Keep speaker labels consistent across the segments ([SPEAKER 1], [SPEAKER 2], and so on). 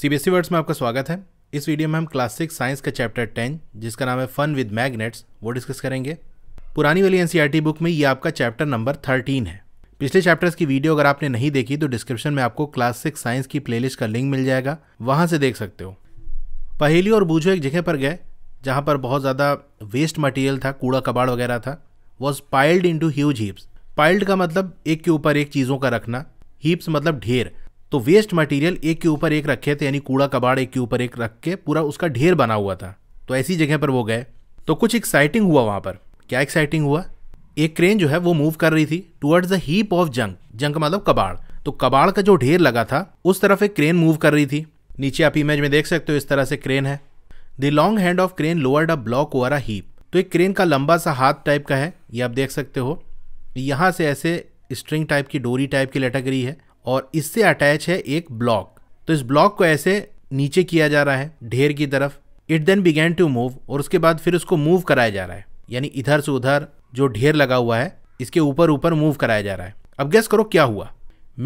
[SPEAKER 1] CBSE words e में आपका स्वागत है इस वीडियो में हम क्लासिक साइंस का चैप्टर टेन जिसका नाम है फन विद मैग्नेट्स वो डिस्कस करेंगे पुरानी वाली एनसीईआरटी e बुक में ये आपका चैप्टर नंबर थर्टीन है पिछले चैप्टर्स की वीडियो अगर आपने नहीं देखी तो डिस्क्रिप्शन में आपको क्लासिक साइंस की प्ले का लिंक मिल जाएगा वहाँ से देख सकते हो पहेली और बूझो एक जगह पर गए जहाँ पर बहुत ज़्यादा वेस्ट मटेरियल था कूड़ा कबाड़ वगैरह था was piled into huge heaps piled का मतलब एक के ऊपर एक चीज़ों का रखना हीप्स मतलब ढेर तो वेस्ट मटेरियल एक के ऊपर एक रखे थे यानी कूड़ा कबाड़ एक के ऊपर एक रख के पूरा उसका ढेर बना हुआ था तो ऐसी जगह पर वो गए तो कुछ एक्साइटिंग हुआ वहां पर क्या एक्साइटिंग हुआ एक क्रेन जो है वो मूव कर रही थी towards the heap of junk junk मतलब कबाड़ तो कबाड़ का जो ढेर लगा था उस तरफ एक क्रेन मूव कर रही थी नीचे आप इमेज में देख सकते हो इस तरह से क्रेन है the long hand of crane lowered a block over a heap तो एक क्रेन का लंबा सा हाथ टाइप का है ये आप देख सकते हो यहाँ से ऐसे स्ट्रिंग टाइप की डोरी टाइप की लटक रही है और इससे अटैच है एक ब्लॉक तो इस ब्लॉक को ऐसे नीचे किया जा रहा है ढेर की तरफ it then began to move और उसके बाद फिर उसको मूव कराया जा रहा है यानी इधर से उधर जो ढेर लगा हुआ है इसके ऊपर ऊपर मूव कराया जा रहा है अब गैस करो क्या हुआ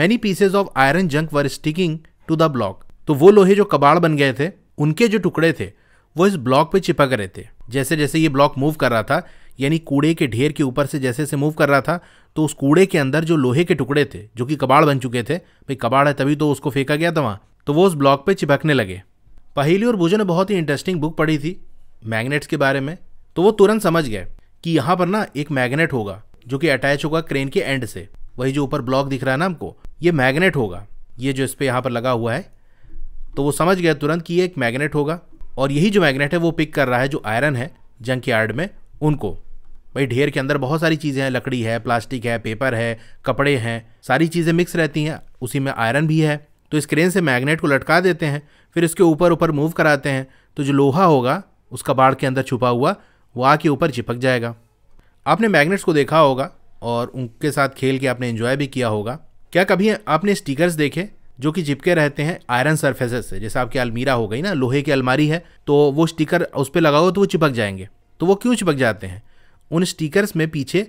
[SPEAKER 1] many pieces of iron junk were sticking to the block तो वो लोहे जो कबाड़ बन गए थे उनके जो टुकड़े थे वो इस ब्लॉक पे चिपक रहे थे जैसे जैसे ये ब्लॉक मूव कर रहा था यानी कूड़े के ढेर के ऊपर से जैसे से मूव कर रहा था तो उस कूड़े के अंदर जो लोहे के टुकड़े थे जो कि कबाड़ बन चुके थे भाई कबाड़ है तभी तो उसको फेंका गया था वहाँ तो वो उस ब्लॉक पे चिपकने लगे पहेली और भुजो ने बहुत ही इंटरेस्टिंग बुक पढ़ी थी मैग्नेट्स के बारे में तो वो तुरंत समझ गए कि यहाँ पर ना एक मैग्नेट होगा जो कि अटैच होगा क्रेन के एंड से वही जो ऊपर ब्लॉक दिख रहा है ना हमको ये मैग्नेट होगा ये जो इस पर यहाँ पर लगा हुआ है तो वो समझ गया तुरंत कि ये एक मैग्नेट होगा और यही जो मैग्नेट है वो पिक कर रहा है जो आयरन है जंक यार्ड में उनको भाई ढेर के अंदर बहुत सारी चीज़ें हैं लकड़ी है प्लास्टिक है पेपर है कपड़े हैं सारी चीज़ें मिक्स रहती हैं उसी में आयरन भी है तो इस क्रेन से मैग्नेट को लटका देते हैं फिर इसके ऊपर ऊपर मूव कराते हैं तो जो लोहा होगा उसका बाढ़ के अंदर छुपा हुआ वो आ के ऊपर चिपक जाएगा आपने मैग्नेट्स को देखा होगा और उनके साथ खेल के आपने एंजॉय भी किया होगा क्या कभी आपने स्टिकर्स देखे जो कि चिपके रहते हैं आयरन सरफेसेस से जैसे आपकी अलमीरा हो गई ना लोहे की अलमारी है तो वो स्टिकर उस पर लगाओ तो वो चिपक जाएंगे तो वो क्यों चिपक जाते हैं उन स्टिकर्स में पीछे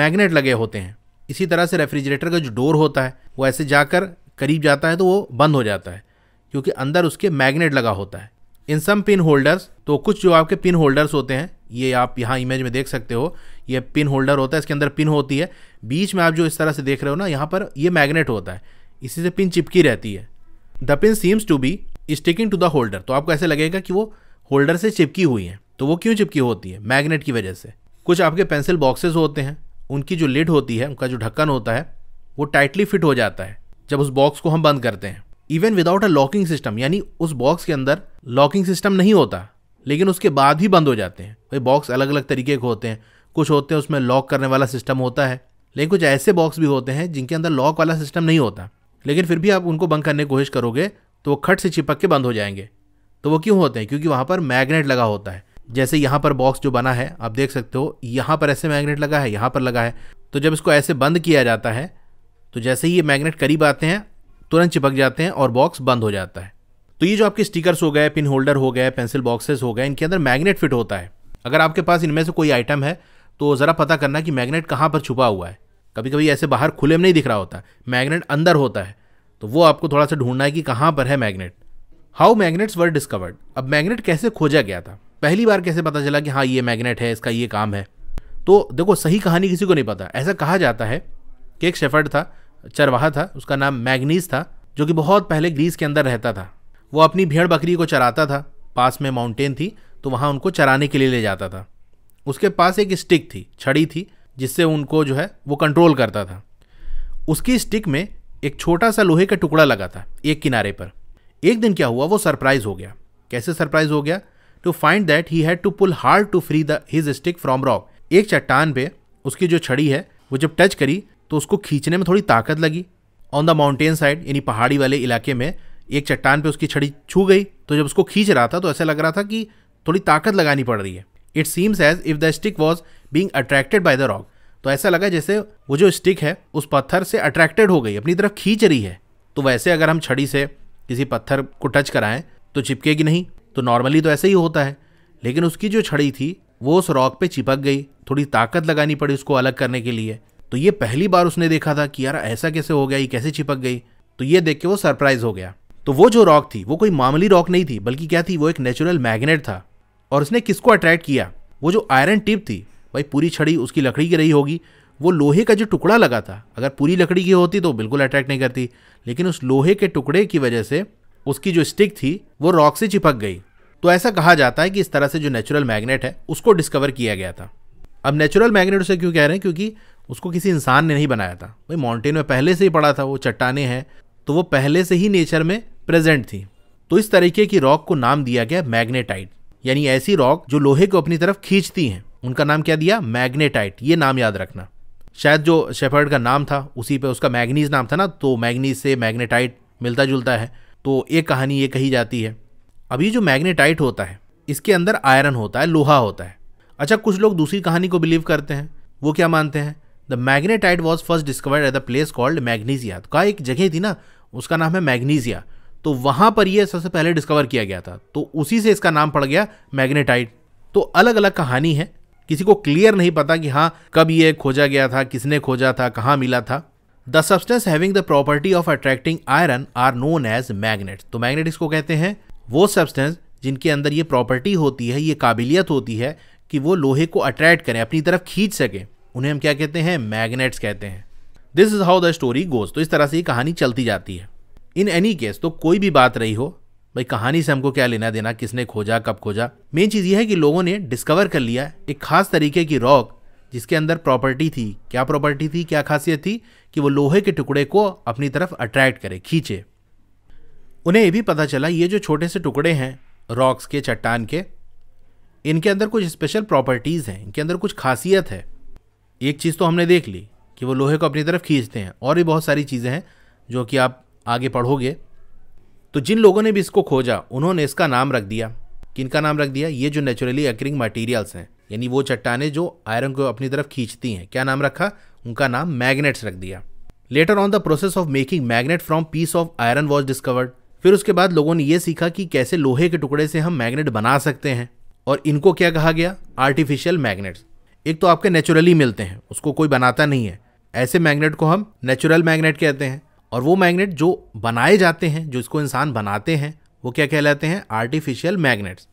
[SPEAKER 1] मैग्नेट लगे होते हैं इसी तरह से रेफ्रिजरेटर का जो डोर होता है वो ऐसे जाकर करीब जाता है तो वो बंद हो जाता है क्योंकि अंदर उसके मैग्नेट लगा होता है इन सम पिन होल्डर्स तो कुछ जो आपके पिन होल्डर्स होते हैं ये आप यहाँ इमेज में देख सकते हो ये पिन होल्डर होता है इसके अंदर पिन होती है बीच में आप जो इस तरह से देख रहे हो ना यहाँ पर ये मैग्नेट होता है इसी से पिन चिपकी रहती है the pin seems to be sticking to the holder तो आपको ऐसे लगेगा कि वो होल्डर से चिपकी हुई है तो वो क्यों चिपकी होती है मैग्नेट की वजह से कुछ आपके पेंसिल बॉक्सेस होते हैं उनकी जो लिड होती है उनका जो ढक्कन होता है वो टाइटली फिट हो जाता है जब उस बॉक्स को हम बंद करते हैं even without a locking system यानी उस बॉक्स के अंदर लॉकिंग सिस्टम नहीं होता लेकिन उसके बाद ही बंद हो जाते हैं भाई बॉक्स अलग अलग तरीके के होते हैं कुछ होते हैं उसमें लॉक करने वाला सिस्टम होता है लेकिन कुछ ऐसे बॉक्स भी होते हैं जिनके अंदर लॉक वाला सिस्टम नहीं होता लेकिन फिर भी आप उनको बंद करने की कोशिश करोगे तो वो खट से चिपक के बंद हो जाएंगे तो वो क्यों होते हैं क्योंकि वहाँ पर मैग्नेट लगा होता है जैसे यहाँ पर बॉक्स जो बना है आप देख सकते हो यहाँ पर ऐसे मैग्नेट लगा है यहाँ पर लगा है तो जब इसको ऐसे बंद किया जाता है तो जैसे ही ये मैग्नेट करीब आते हैं तुरंत चिपक जाते हैं और बॉक्स बंद हो जाता है तो ये जो आपके स्टिकर्स हो गए पिन होल्डर हो गए पेंसिल बॉक्सेस हो गए इनके अंदर मैग्नेट फिट होता है अगर आपके पास इनमें से कोई आइटम है तो ज़रा पता करना कि मैग्नेट कहाँ पर छुपा हुआ है कभी कभी ऐसे बाहर खुले में नहीं दिख रहा होता मैग्नेट अंदर होता है तो वो आपको थोड़ा सा ढूंढना है कि कहाँ पर है magnet how magnets were discovered अब मैग्नेट कैसे खोजा गया था पहली बार कैसे पता चला कि हाँ ये मैग्नेट है इसका ये काम है तो देखो सही कहानी किसी को नहीं पता ऐसा कहा जाता है कि एक शेफर्ड था चरवाहा था उसका नाम मैग्नीस था जो कि बहुत पहले ग्रीस के अंदर रहता था वो अपनी भेड़ बकरी को चराता था पास में माउंटेन थी तो वहाँ उनको चराने के लिए ले जाता था उसके पास एक स्टिक थी छड़ी थी जिससे उनको जो है वो कंट्रोल करता था उसकी स्टिक में एक छोटा सा लोहे का टुकड़ा लगा था एक किनारे पर एक दिन क्या हुआ वो सरप्राइज़ हो गया कैसे सरप्राइज़ हो गया to find that he had to pull hard to free the his stick from rock एक चट्टान पे उसकी जो छड़ी है वो जब टच करी तो उसको खींचने में थोड़ी ताकत लगी ऑन द माउंटेन साइड यानी पहाड़ी वाले इलाके में एक चट्टान पे उसकी छड़ी छू गई तो जब उसको खींच रहा था तो ऐसा लग रहा था कि थोड़ी ताकत लगानी पड़ रही है it seems as if the stick was being attracted by the rock तो ऐसा लगा जैसे वो जो स्टिक है उस पत्थर से अट्रैक्टेड हो गई अपनी तरफ खींच रही है तो वैसे अगर हम छड़ी से किसी पत्थर को टच कराएं तो चिपकेगी नहीं तो नॉर्मली तो ऐसे ही होता है लेकिन उसकी जो छड़ी थी वो उस रॉक पे चिपक गई थोड़ी ताकत लगानी पड़ी उसको अलग करने के लिए तो ये पहली बार उसने देखा था कि यार ऐसा कैसे हो गया ये कैसे चिपक गई तो ये देख के वो सरप्राइज हो गया तो वो जो रॉक थी वो कोई मामूली रॉक नहीं थी बल्कि क्या थी वो एक नेचुरल मैग्नेट था और उसने किसको अट्रैक्ट किया वो जो आयरन टिप थी भाई पूरी छड़ी उसकी लकड़ी की रही होगी वो लोहे का जो टुकड़ा लगा था अगर पूरी लकड़ी की होती तो बिल्कुल अट्रैक्ट नहीं करती लेकिन उस लोहे के टुकड़े की वजह से उसकी जो स्टिक थी वो रॉक से चिपक गई तो ऐसा कहा जाता है कि इस तरह से जो नेचुरल मैग्नेट है उसको डिस्कवर किया गया था अब नेचुरल मैग्नेट उसे क्यों कह रहे हैं क्योंकि उसको किसी इंसान ने नहीं बनाया था भाई माउंटेन में पहले से ही पड़ा था वो चट्टाने हैं तो वो पहले से ही नेचर में प्रेजेंट थी तो इस तरीके की रॉक को नाम दिया गया मैग्नेटाइट यानी ऐसी रॉक जो लोहे को अपनी तरफ खींचती हैं उनका नाम क्या दिया मैग्नेटाइट ये नाम याद रखना शायद जो शेफर्ड का नाम था उसी पे उसका मैग्नीज नाम था ना तो मैग्नीज से मैग्नेटाइट मिलता जुलता है तो ये कहानी ये कही जाती है अभी जो मैग्नेटाइट होता है इसके अंदर आयरन होता है लोहा होता है अच्छा कुछ लोग दूसरी कहानी को बिलीव करते हैं वो क्या मानते हैं the magnetite was first discovered at the place called Magnesia तो का एक जगह थी ना उसका नाम है मैग्नीजिया तो वहाँ पर यह सबसे पहले डिस्कवर किया गया था तो उसी से इसका नाम पड़ गया मैग्नेटाइट तो अलग अलग कहानी है किसी को क्लियर नहीं पता कि हाँ कब ये खोजा गया था किसने खोजा था कहाँ मिला था the substance having the property of attracting iron are known as magnet तो मैग्नेट इसको कहते हैं वो सब्सटेंस जिनके अंदर ये प्रॉपर्टी होती है ये काबिलियत होती है कि वो लोहे को अट्रैक्ट करें अपनी तरफ खींच सकें उन्हें हम क्या कहते हैं मैग्नेट्स कहते हैं this is how the story goes तो इस तरह से ये कहानी चलती जाती है इन एनी केस तो कोई भी बात रही हो भाई कहानी से हमको क्या लेना देना किसने खोजा कब खोजा मेन चीज़ यह है कि लोगों ने डिस्कवर कर लिया एक खास तरीके की रॉक जिसके अंदर प्रॉपर्टी थी क्या प्रॉपर्टी थी क्या खासियत थी कि वो लोहे के टुकड़े को अपनी तरफ अट्रैक्ट करे खींचे उन्हें ये भी पता चला ये जो छोटे से टुकड़े हैं रॉक्स के चट्टान के इनके अंदर कुछ स्पेशल प्रॉपर्टीज़ हैं इनके अंदर कुछ खासियत है एक चीज़ तो हमने देख ली कि वो लोहे को अपनी तरफ खींचते हैं और भी बहुत सारी चीज़ें हैं जो कि आप आगे पढ़ोगे तो जिन लोगों ने भी इसको खोजा उन्होंने इसका नाम रख दिया किन का नाम रख दिया ये जो नेचुरली अक्रिंग मटेरियल्स हैं यानी वो चट्टाने जो आयरन को अपनी तरफ खींचती हैं क्या नाम रखा उनका नाम मैग्नेट्स रख दिया later on the process of making magnet from piece of iron was discovered फिर उसके बाद लोगों ने यह सीखा कि कैसे लोहे के टुकड़े से हम मैग्नेट बना सकते हैं और इनको क्या कहा गया आर्टिफिशियल मैग्नेट्स एक तो आपके नेचुरली मिलते हैं उसको कोई बनाता नहीं है ऐसे मैग्नेट को हम नेचुरल मैग्नेट कहते हैं और वो मैग्नेट जो बनाए जाते हैं जो इसको इंसान बनाते हैं वो क्या कहलाते हैं आर्टिफिशियल मैग्नेट्स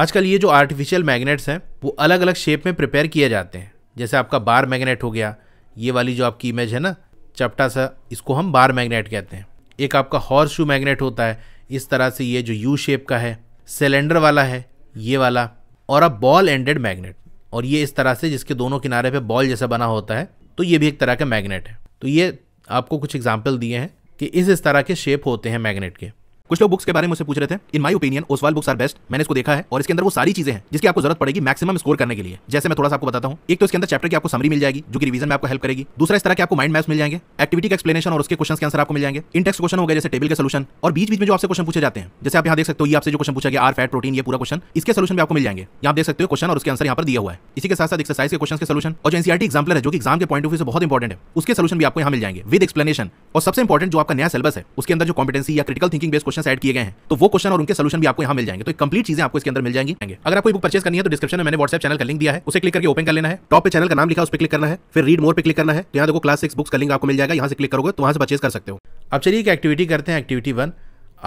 [SPEAKER 1] आजकल ये जो आर्टिफिशियल मैग्नेट्स हैं वो अलग अलग शेप में प्रिपेयर किए जाते हैं जैसे आपका बार मैग्नेट हो गया ये वाली जो आपकी इमेज है ना चपटा सा इसको हम बार मैग्नेट कहते हैं एक आपका हॉर्स शू मैग्नेट होता है इस तरह से ये जो यू शेप का है सिलेंडर वाला है ये वाला और अब बॉल एंडेड मैग्नेट और ये इस तरह से जिसके दोनों किनारे पे बॉल जैसा बना होता है तो ये भी एक तरह का मैग्नेट है तो ये आपको कुछ एग्जाम्पल दिए हैं कि इस इस तरह के शेप होते हैं मैग्नेट के कुछ लोग बुक्स के बारे में मुझसे पूछ रहे थे in my opinion Oswal books are best मैंने इसको देखा है और इसके अंदर वो सारी चीजें हैं जिसकी आपको जरूरत पड़ेगी मैक्सिमम स्कोर करने के लिए जैसे मैं थोड़ा सा आपको बताता हूँ एक तो इसके अंदर चैप्टर की आपको समरी मिल जाएगी जो कि रिवीजन में आपको हेल्प करेगी दूसरा इस तरह के आपको माइंड मैप्स मिल जाएंगे एक्टिविटी का एक्सप्लेनेशन और उसके क्वेश्चन के आंसर आपको मिल जाएंगे इन टेक्स्ट क्वेश्चन हो गए जैसे टेबल के सोलूशन और बीच बीच में जो आपसे क्वेश्चन पूछे जाते हैं जैसे आप यहाँ देख सकते हो ये आपसे जो क्वेश्चन पूछा गया आर फैट प्रोटीन ये पूरा क्वेश्चन इसके सोलूशन भी आपको मिल जाएंगे यहाँ देख सकते हो क्वेश्चन और उसके आंसर यहाँ पर दिया हुआ है इसी के साथ साथ एक्सरसाइज के क्वेश्चन के सोलूशन और एनसीआरटी एग्जाम्पल है जो कि एग्जाम के पॉइंट ऑफ व्यू से बहुत इंपॉर्टेंट है उसके सोलूशन भी आपको यहाँ मिल जाएंगे विद एक्सप्लेनेशन और सबसे इंपॉर्टेंट जो आपका नया सिलेबस है उसके अंदर जो कॉम्पिटेंसी या critical thinking best question question add किए गए हैं तो वो क्वेश्चन और उनके सोल्यूशन भी आपको यहाँ मिल जाएंगे तो कंप्लीट चीजें आपको इसके अंदर मिल जाएंगी अगर आपको बुक परचेस करनी है तो डिस्क्रिप्शन में मैंने व्हाट्सएप चैनल का लिंक दिया है उसे क्लिक करके ओपन कर लेना है टॉप पे चैनल का नाम लिखा उस पर क्लिक करना है फिर रीड मोर पे क्लिक करना है तो यहाँ देखो क्लास सिक्स बुक्स का लिंक आपको मिल जाएगा यहाँ से क्लिक करोगे तो वहाँ से परचेस कर सकते हो अब चलिए एक एक्टिविटी करते हैं एक्टिविटी वन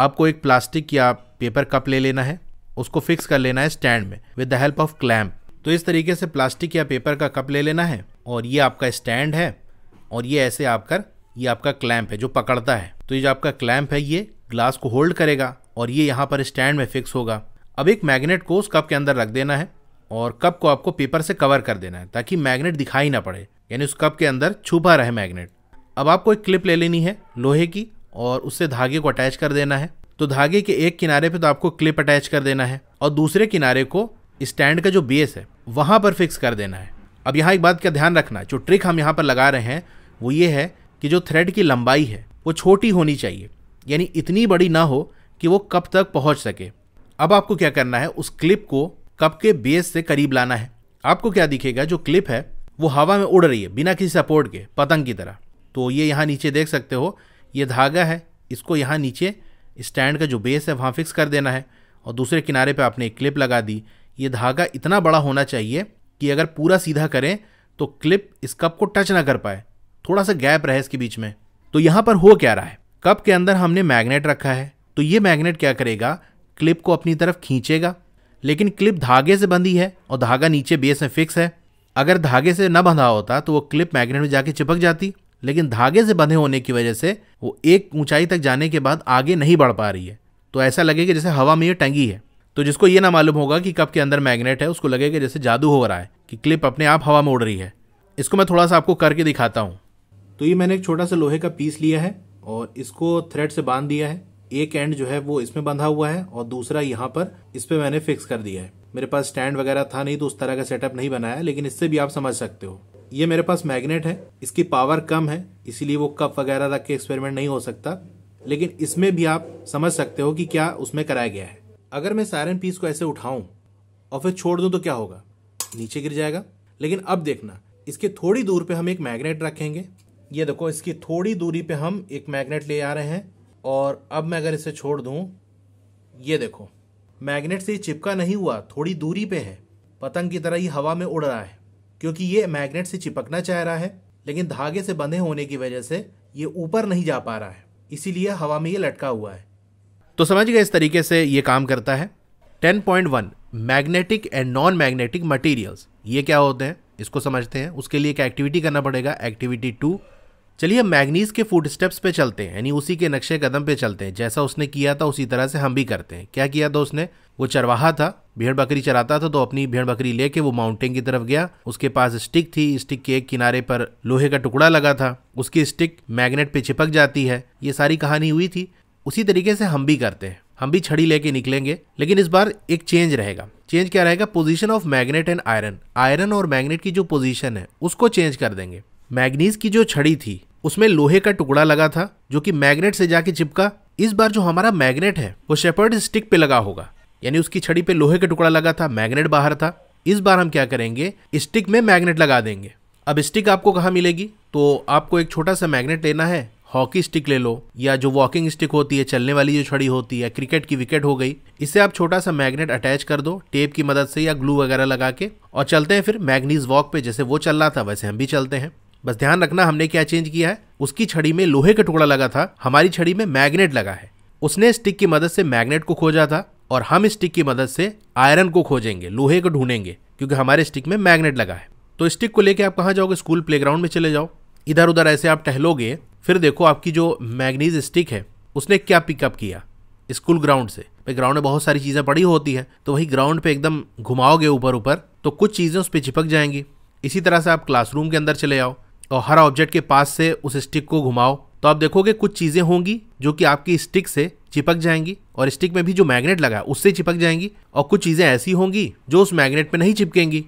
[SPEAKER 1] आपको एक प्लास्टिक या पेपर कप ले लेना है उसको फिक्स कर लेना है स्टैंड में with the help of clamp तो इस तरीके से प्लास्टिक या पेपर का कप ले लेना है और ये आपका स्टैंड है और ये ऐसे आप कर ये आपका क्लैम्प है जो पकड़ता है तो ये जो आपका क्लैम्प है ये ग्लास को होल्ड करेगा और ये यहाँ पर स्टैंड में फिक्स होगा अब एक मैग्नेट को उस कप के अंदर रख देना है और कप को आपको पेपर से कवर कर देना है ताकि मैग्नेट दिखाई ना पड़े यानी उस कप के अंदर छुपा रहे मैग्नेट अब आपको एक क्लिप ले लेनी है लोहे की और उससे धागे को अटैच कर देना है तो धागे के एक किनारे पे तो आपको क्लिप अटैच कर देना है और दूसरे किनारे को स्टैंड का जो बेस है वहाँ पर फिक्स कर देना है अब यहाँ एक बात का ध्यान रखना है जो ट्रिक हम यहाँ पर लगा रहे हैं वो ये है कि जो थ्रेड की लंबाई है वो छोटी होनी चाहिए यानी इतनी बड़ी ना हो कि वो कप तक पहुंच सके अब आपको क्या करना है उस क्लिप को कप के बेस से करीब लाना है आपको क्या दिखेगा जो क्लिप है वो हवा में उड़ रही है बिना किसी सपोर्ट के पतंग की तरह तो ये यहाँ नीचे देख सकते हो ये धागा है इसको यहाँ नीचे स्टैंड का जो बेस है वहाँ फिक्स कर देना है और दूसरे किनारे पे आपने एक क्लिप लगा दी ये धागा इतना बड़ा होना चाहिए कि अगर पूरा सीधा करें तो क्लिप इस कप को टच ना कर पाए थोड़ा सा गैप रहे इसके बीच में तो यहाँ पर हो क्या रहा है कप के अंदर हमने मैग्नेट रखा है तो ये मैग्नेट क्या करेगा क्लिप को अपनी तरफ खींचेगा लेकिन क्लिप धागे से बंधी है और धागा नीचे बेस में फिक्स है अगर धागे से न बंधा होता तो वो क्लिप मैग्नेट में जाके चिपक जाती लेकिन धागे से बंधे होने की वजह से वो एक ऊंचाई तक जाने के बाद आगे नहीं बढ़ पा रही है तो ऐसा लगेगा जैसे हवा में ये टंगी है तो जिसको ये ना मालूम होगा कि कप के अंदर मैग्नेट है उसको लगेगा जैसे जादू हो रहा है कि क्लिप अपने आप हवा में उड़ रही है इसको मैं थोड़ा सा आपको करके दिखाता हूँ तो ये मैंने एक छोटा सा लोहे का पीस लिया है और इसको थ्रेड से बांध दिया है एक एंड जो है वो इसमें बांधा हुआ है और दूसरा यहाँ पर इस पे मैंने फिक्स कर दिया है मेरे पास स्टैंड वगैरह था नहीं तो उस तरह का सेटअप नहीं बनाया लेकिन इससे भी आप समझ सकते हो ये मेरे पास मैग्नेट है इसकी पावर कम है इसीलिए वो कप वगैरह रख के एक्सपेरिमेंट नहीं हो सकता लेकिन इसमें भी आप समझ सकते हो कि क्या उसमें कराया गया है अगर मैं सायरन पीस को ऐसे उठाऊं और फिर छोड़ दूं तो क्या होगा नीचे गिर जाएगा लेकिन अब देखना इसके थोड़ी दूर पे हम एक मैग्नेट रखेंगे ये देखो इसकी थोड़ी दूरी पे हम एक मैग्नेट ले आ रहे हैं और अब मैं अगर इसे छोड़ दूँ ये देखो मैग्नेट से ये चिपका नहीं हुआ थोड़ी दूरी पे है पतंग की तरह ये हवा में उड़ रहा है क्योंकि ये मैग्नेट से चिपकना चाह रहा है लेकिन धागे से बंधे होने की वजह से ये ऊपर नहीं जा पा रहा है इसीलिए हवा में ये लटका हुआ है तो समझ गए इस तरीके से ये काम करता है 10.1 magnetic and non magnetic materials ये क्या होते हैं इसको समझते हैं उसके लिए एक एक्टिविटी करना पड़ेगा एक्टिविटी टू चलिए मैगनीज के फूड स्टेप्स पे चलते हैं यानी उसी के नक्शे कदम पे चलते हैं जैसा उसने किया था उसी तरह से हम भी करते हैं क्या किया था उसने वो चरवाहा था भेड़ बकरी चराता था तो अपनी भेड़ बकरी लेके वो माउंटेन की तरफ गया उसके पास स्टिक थी स्टिक के एक किनारे पर लोहे का टुकड़ा लगा था उसकी स्टिक मैग्नेट पे चिपक जाती है ये सारी कहानी हुई थी उसी तरीके से हम भी करते हैं हम भी छड़ी लेके निकलेंगे लेकिन इस बार एक चेंज रहेगा चेंज क्या रहेगा position of magnet and iron iron और मैग्नेट की जो पोजीशन है उसको चेंज कर देंगे मैग्नीज की जो छड़ी थी उसमें लोहे का टुकड़ा लगा था जो कि मैग्नेट से जाके चिपका इस बार जो हमारा मैग्नेट है वो शेपर्ड स्टिक पे लगा होगा यानी उसकी छड़ी पे लोहे का टुकड़ा लगा था मैग्नेट बाहर था इस बार हम क्या करेंगे स्टिक में मैग्नेट लगा देंगे अब स्टिक आपको कहाँ मिलेगी तो आपको एक छोटा सा मैग्नेट लेना है हॉकी स्टिक ले लो या जो वॉकिंग स्टिक होती है चलने वाली जो छड़ी होती है क्रिकेट की विकेट हो गई इसे आप छोटा सा मैग्नेट अटैच कर दो टेप की मदद से या ग्लू वगैरह लगा के और चलते हैं फिर मैग्नीज वॉक पे जैसे वो चल रहा था वैसे हम भी चलते हैं बस ध्यान रखना हमने क्या चेंज किया है उसकी छड़ी में लोहे का टुकड़ा लगा था हमारी छड़ी में मैग्नेट लगा है उसने स्टिक की मदद से मैग्नेट को खोजा था और हम स्टिक की मदद से आयरन को खोजेंगे लोहे को ढूंढेंगे क्योंकि हमारे स्टिक में मैग्नेट लगा है तो स्टिक को लेकर आप कहाँ जाओगे स्कूल प्ले में चले जाओ इधर उधर ऐसे आप टहलोगे फिर देखो आपकी जो मैगनीज स्टिक है उसने क्या पिकअप किया स्कूल ग्राउंड से ग्राउंड में बहुत सारी चीज़ें पड़ी होती हैं तो वही ग्राउंड पे एकदम घुमाओगे ऊपर ऊपर तो कुछ चीज़ें उस पर चिपक जाएंगी इसी तरह से आप क्लासरूम के अंदर चले आओ और हर ऑब्जेक्ट के पास से उस स्टिक को घुमाओ तो आप देखोगे कुछ चीज़ें होंगी जो कि आपकी स्टिक से चिपक जाएंगी और स्टिक में भी जो मैग्नेट लगा है उससे चिपक जाएंगी और कुछ चीज़ें ऐसी होंगी जो उस मैग्नेट पे नहीं चिपकेंगी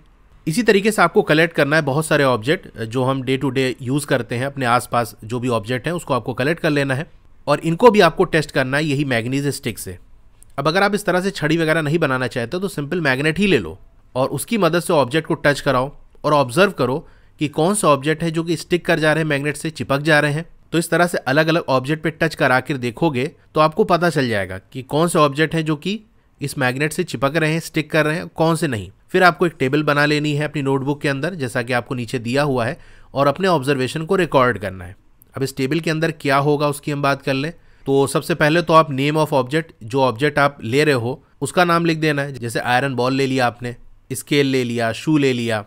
[SPEAKER 1] इसी तरीके से आपको कलेक्ट करना है बहुत सारे ऑब्जेक्ट जो हम डे टू डे यूज़ करते हैं अपने आसपास जो भी ऑब्जेक्ट हैं उसको आपको कलेक्ट कर लेना है और इनको भी आपको टेस्ट करना है यही मैगनीज स्टिक से अब अगर आप इस तरह से छड़ी वगैरह नहीं बनाना चाहते तो सिंपल मैग्नेट ही ले लो और उसकी मदद से ऑब्जेक्ट को टच कराओ और ऑब्जर्व करो कि कौन सा ऑब्जेक्ट है जो कि स्टिक कर जा रहे हैं मैग्नेट से चिपक जा रहे हैं तो इस तरह से अलग अलग ऑब्जेक्ट पे टच करा कर देखोगे तो आपको पता चल जाएगा कि कौन से ऑब्जेक्ट है जो कि इस मैग्नेट से चिपक रहे हैं स्टिक कर रहे हैं कौन से नहीं फिर आपको एक टेबल बना लेनी है अपनी नोटबुक के अंदर जैसा कि आपको नीचे दिया हुआ है और अपने ऑब्जर्वेशन को रिकॉर्ड करना है अब इस टेबल के अंदर क्या होगा उसकी हम बात कर लें तो सबसे पहले तो आप नेम ऑफ ऑब्जेक्ट जो ऑब्जेक्ट आप ले रहे हो उसका नाम लिख देना है जैसे आयरन बॉल ले लिया आपने स्केल ले लिया शू ले लिया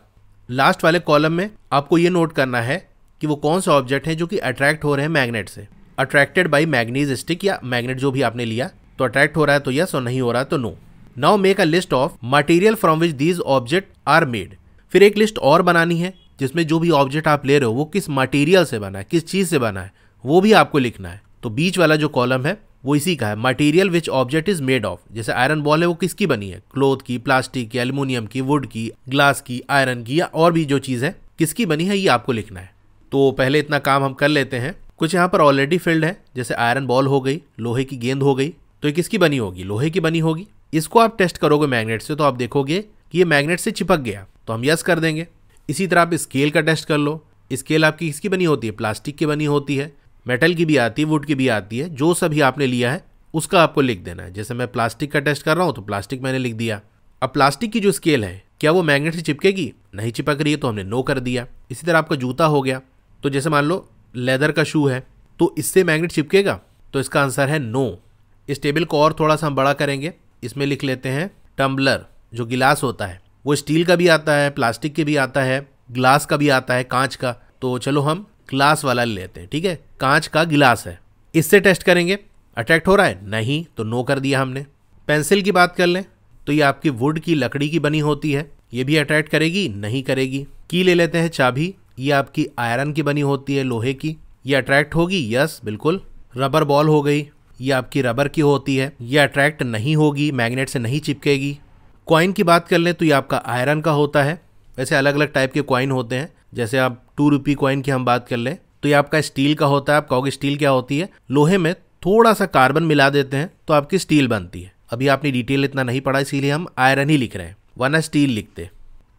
[SPEAKER 1] लास्ट वाले कॉलम में आपको ये नोट करना है कि वो कौन से ऑब्जेक्ट हैं जो कि अट्रैक्ट हो रहे हैं मैग्नेट से अट्रैक्टेड बाई मैग्नीज स्टिक या मैग्नेट जो भी आपने लिया तो अट्रैक्ट हो रहा है तो यस और नहीं हो रहा तो no now make a list of material from which these object are made फिर एक लिस्ट और बनानी है जिसमें जो भी ऑब्जेक्ट आप ले रहे हो वो किस मटेरियल से बना है किस चीज़ से बना है वो भी आपको लिखना है तो बीच वाला जो कॉलम है वो इसी का है material which object is made of जैसे आयरन बॉल है वो किसकी बनी है क्लोथ की प्लास्टिक की एल्यूमिनियम की वुड की ग्लास की आयरन की या और भी जो चीज़ है किसकी बनी है ये आपको लिखना है तो पहले इतना काम हम कर लेते हैं कुछ यहाँ पर ऑलरेडी फील्ड है जैसे आयरन बॉल हो गई लोहे की गेंद हो गई तो ये किसकी बनी होगी लोहे की बनी होगी इसको आप टेस्ट करोगे मैग्नेट से तो आप देखोगे कि ये मैग्नेट से चिपक गया तो हम यस कर देंगे इसी तरह आप स्केल का टेस्ट कर लो स्केल आपकी किसकी बनी होती है प्लास्टिक की बनी होती है मेटल की भी आती है वुड की भी आती है जो सभी आपने लिया है उसका आपको लिख देना है जैसे मैं प्लास्टिक का टेस्ट कर रहा हूँ तो प्लास्टिक मैंने लिख दिया अब प्लास्टिक की जो स्केल है क्या वो मैग्नेट से चिपकेगी नहीं चिपक रही है तो हमने नो कर दिया इसी तरह आपका जूता हो गया तो जैसे मान लो लेदर का शू है तो इससे मैग्नेट चिपकेगा तो इसका आंसर है नो इस टेबल को और थोड़ा सा हम बड़ा करेंगे इसमें लिख लेते हैं टम्बलर जो गिलास होता है वो स्टील का भी आता है प्लास्टिक के भी आता है ग्लास का भी आता है कांच का तो चलो हम ग्लास वाला लेते हैं ठीक है कांच का गिलास है इससे टेस्ट करेंगे अट्रैक्ट हो रहा है नहीं तो नो कर दिया हमने पेंसिल की बात कर लें तो ये आपकी वुड की लकड़ी की बनी होती है ये भी अट्रैक्ट करेगी नहीं करेगी की ले लेते हैं चाबी ये आपकी आयरन की बनी होती है लोहे की ये अट्रैक्ट होगी यस बिल्कुल रबर बॉल हो गई ये आपकी रबर की होती है ये अट्रैक्ट नहीं होगी मैग्नेट से नहीं चिपकेगी कॉइन की बात कर लें तो ये आपका आयरन का होता है वैसे अलग अलग टाइप के कॉइन होते हैं जैसे आप टू रुपी कॉइन की हम बात कर लें तो ये आपका स्टील का होता है आप कहोगे स्टील क्या होती है लोहे में थोड़ा सा कार्बन मिला देते हैं तो आपकी स्टील बनती है अभी आपने डिटेल इतना नहीं पढ़ा इसीलिए हम आयरन ही लिख रहे हैं वरना स्टील लिखते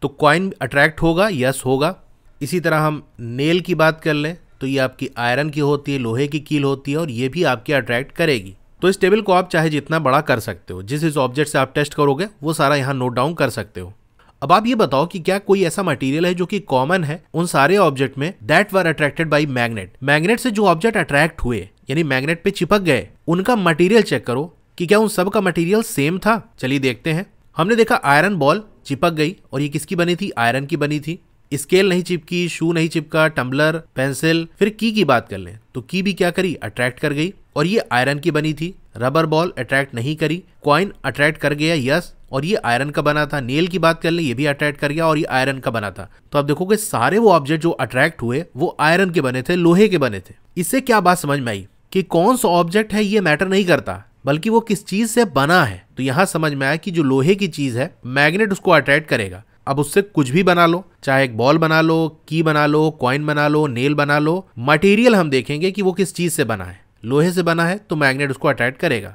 [SPEAKER 1] तो कॉइन अट्रैक्ट होगा यस होगा इसी तरह हम नेल की बात कर लें तो ये आपकी आयरन की होती है लोहे की कील होती है और ये भी आपकी अट्रैक्ट करेगी तो इस टेबल को आप चाहे जितना बड़ा कर सकते हो जिस इस ऑब्जेक्ट से आप टेस्ट करोगे वो सारा यहाँ नोट डाउन कर सकते हो अब आप ये बताओ कि क्या कोई ऐसा मटेरियल है जो कि कॉमन है उन सारे ऑब्जेक्ट में that were attracted by magnet magnet से जो ऑब्जेक्ट अट्रैक्ट हुए यानी मैग्नेट पे चिपक गए उनका मटेरियल चेक करो कि क्या उन सब का मटेरियल सेम था चलिए देखते हैं हमने देखा आयरन बॉल चिपक गई और ये किसकी बनी थी आयरन की बनी थी स्केल नहीं चिपकी शू नहीं चिपका टम्बलर पेंसिल फिर की की बात कर लें तो की भी क्या करी अट्रैक्ट कर गई और ये आयरन की बनी थी रबर बॉल अट्रैक्ट नहीं करी क्वाइन अट्रैक्ट कर गया यस और ये आयरन का बना था नेल की बात कर ले ये भी अट्रैक्ट कर गया और ये आयरन का बना था तो आप देखोगे सारे वो ऑब्जेक्ट जो अट्रैक्ट हुए वो आयरन के बने थे लोहे के बने थे इससे क्या बात समझ में आई कि कौन सा ऑब्जेक्ट है ये मैटर नहीं करता बल्कि वो किस चीज से बना है तो यहाँ समझ में आया कि जो लोहे की चीज है मैग्नेट उसको अट्रैक्ट करेगा अब उससे कुछ भी बना लो चाहे एक बॉल बना लो की बना लो कॉइन बना लो नेल बना लो मटेरियल हम देखेंगे कि वो किस चीज से बना है लोहे से बना है तो मैग्नेट उसको अट्रैक्ट करेगा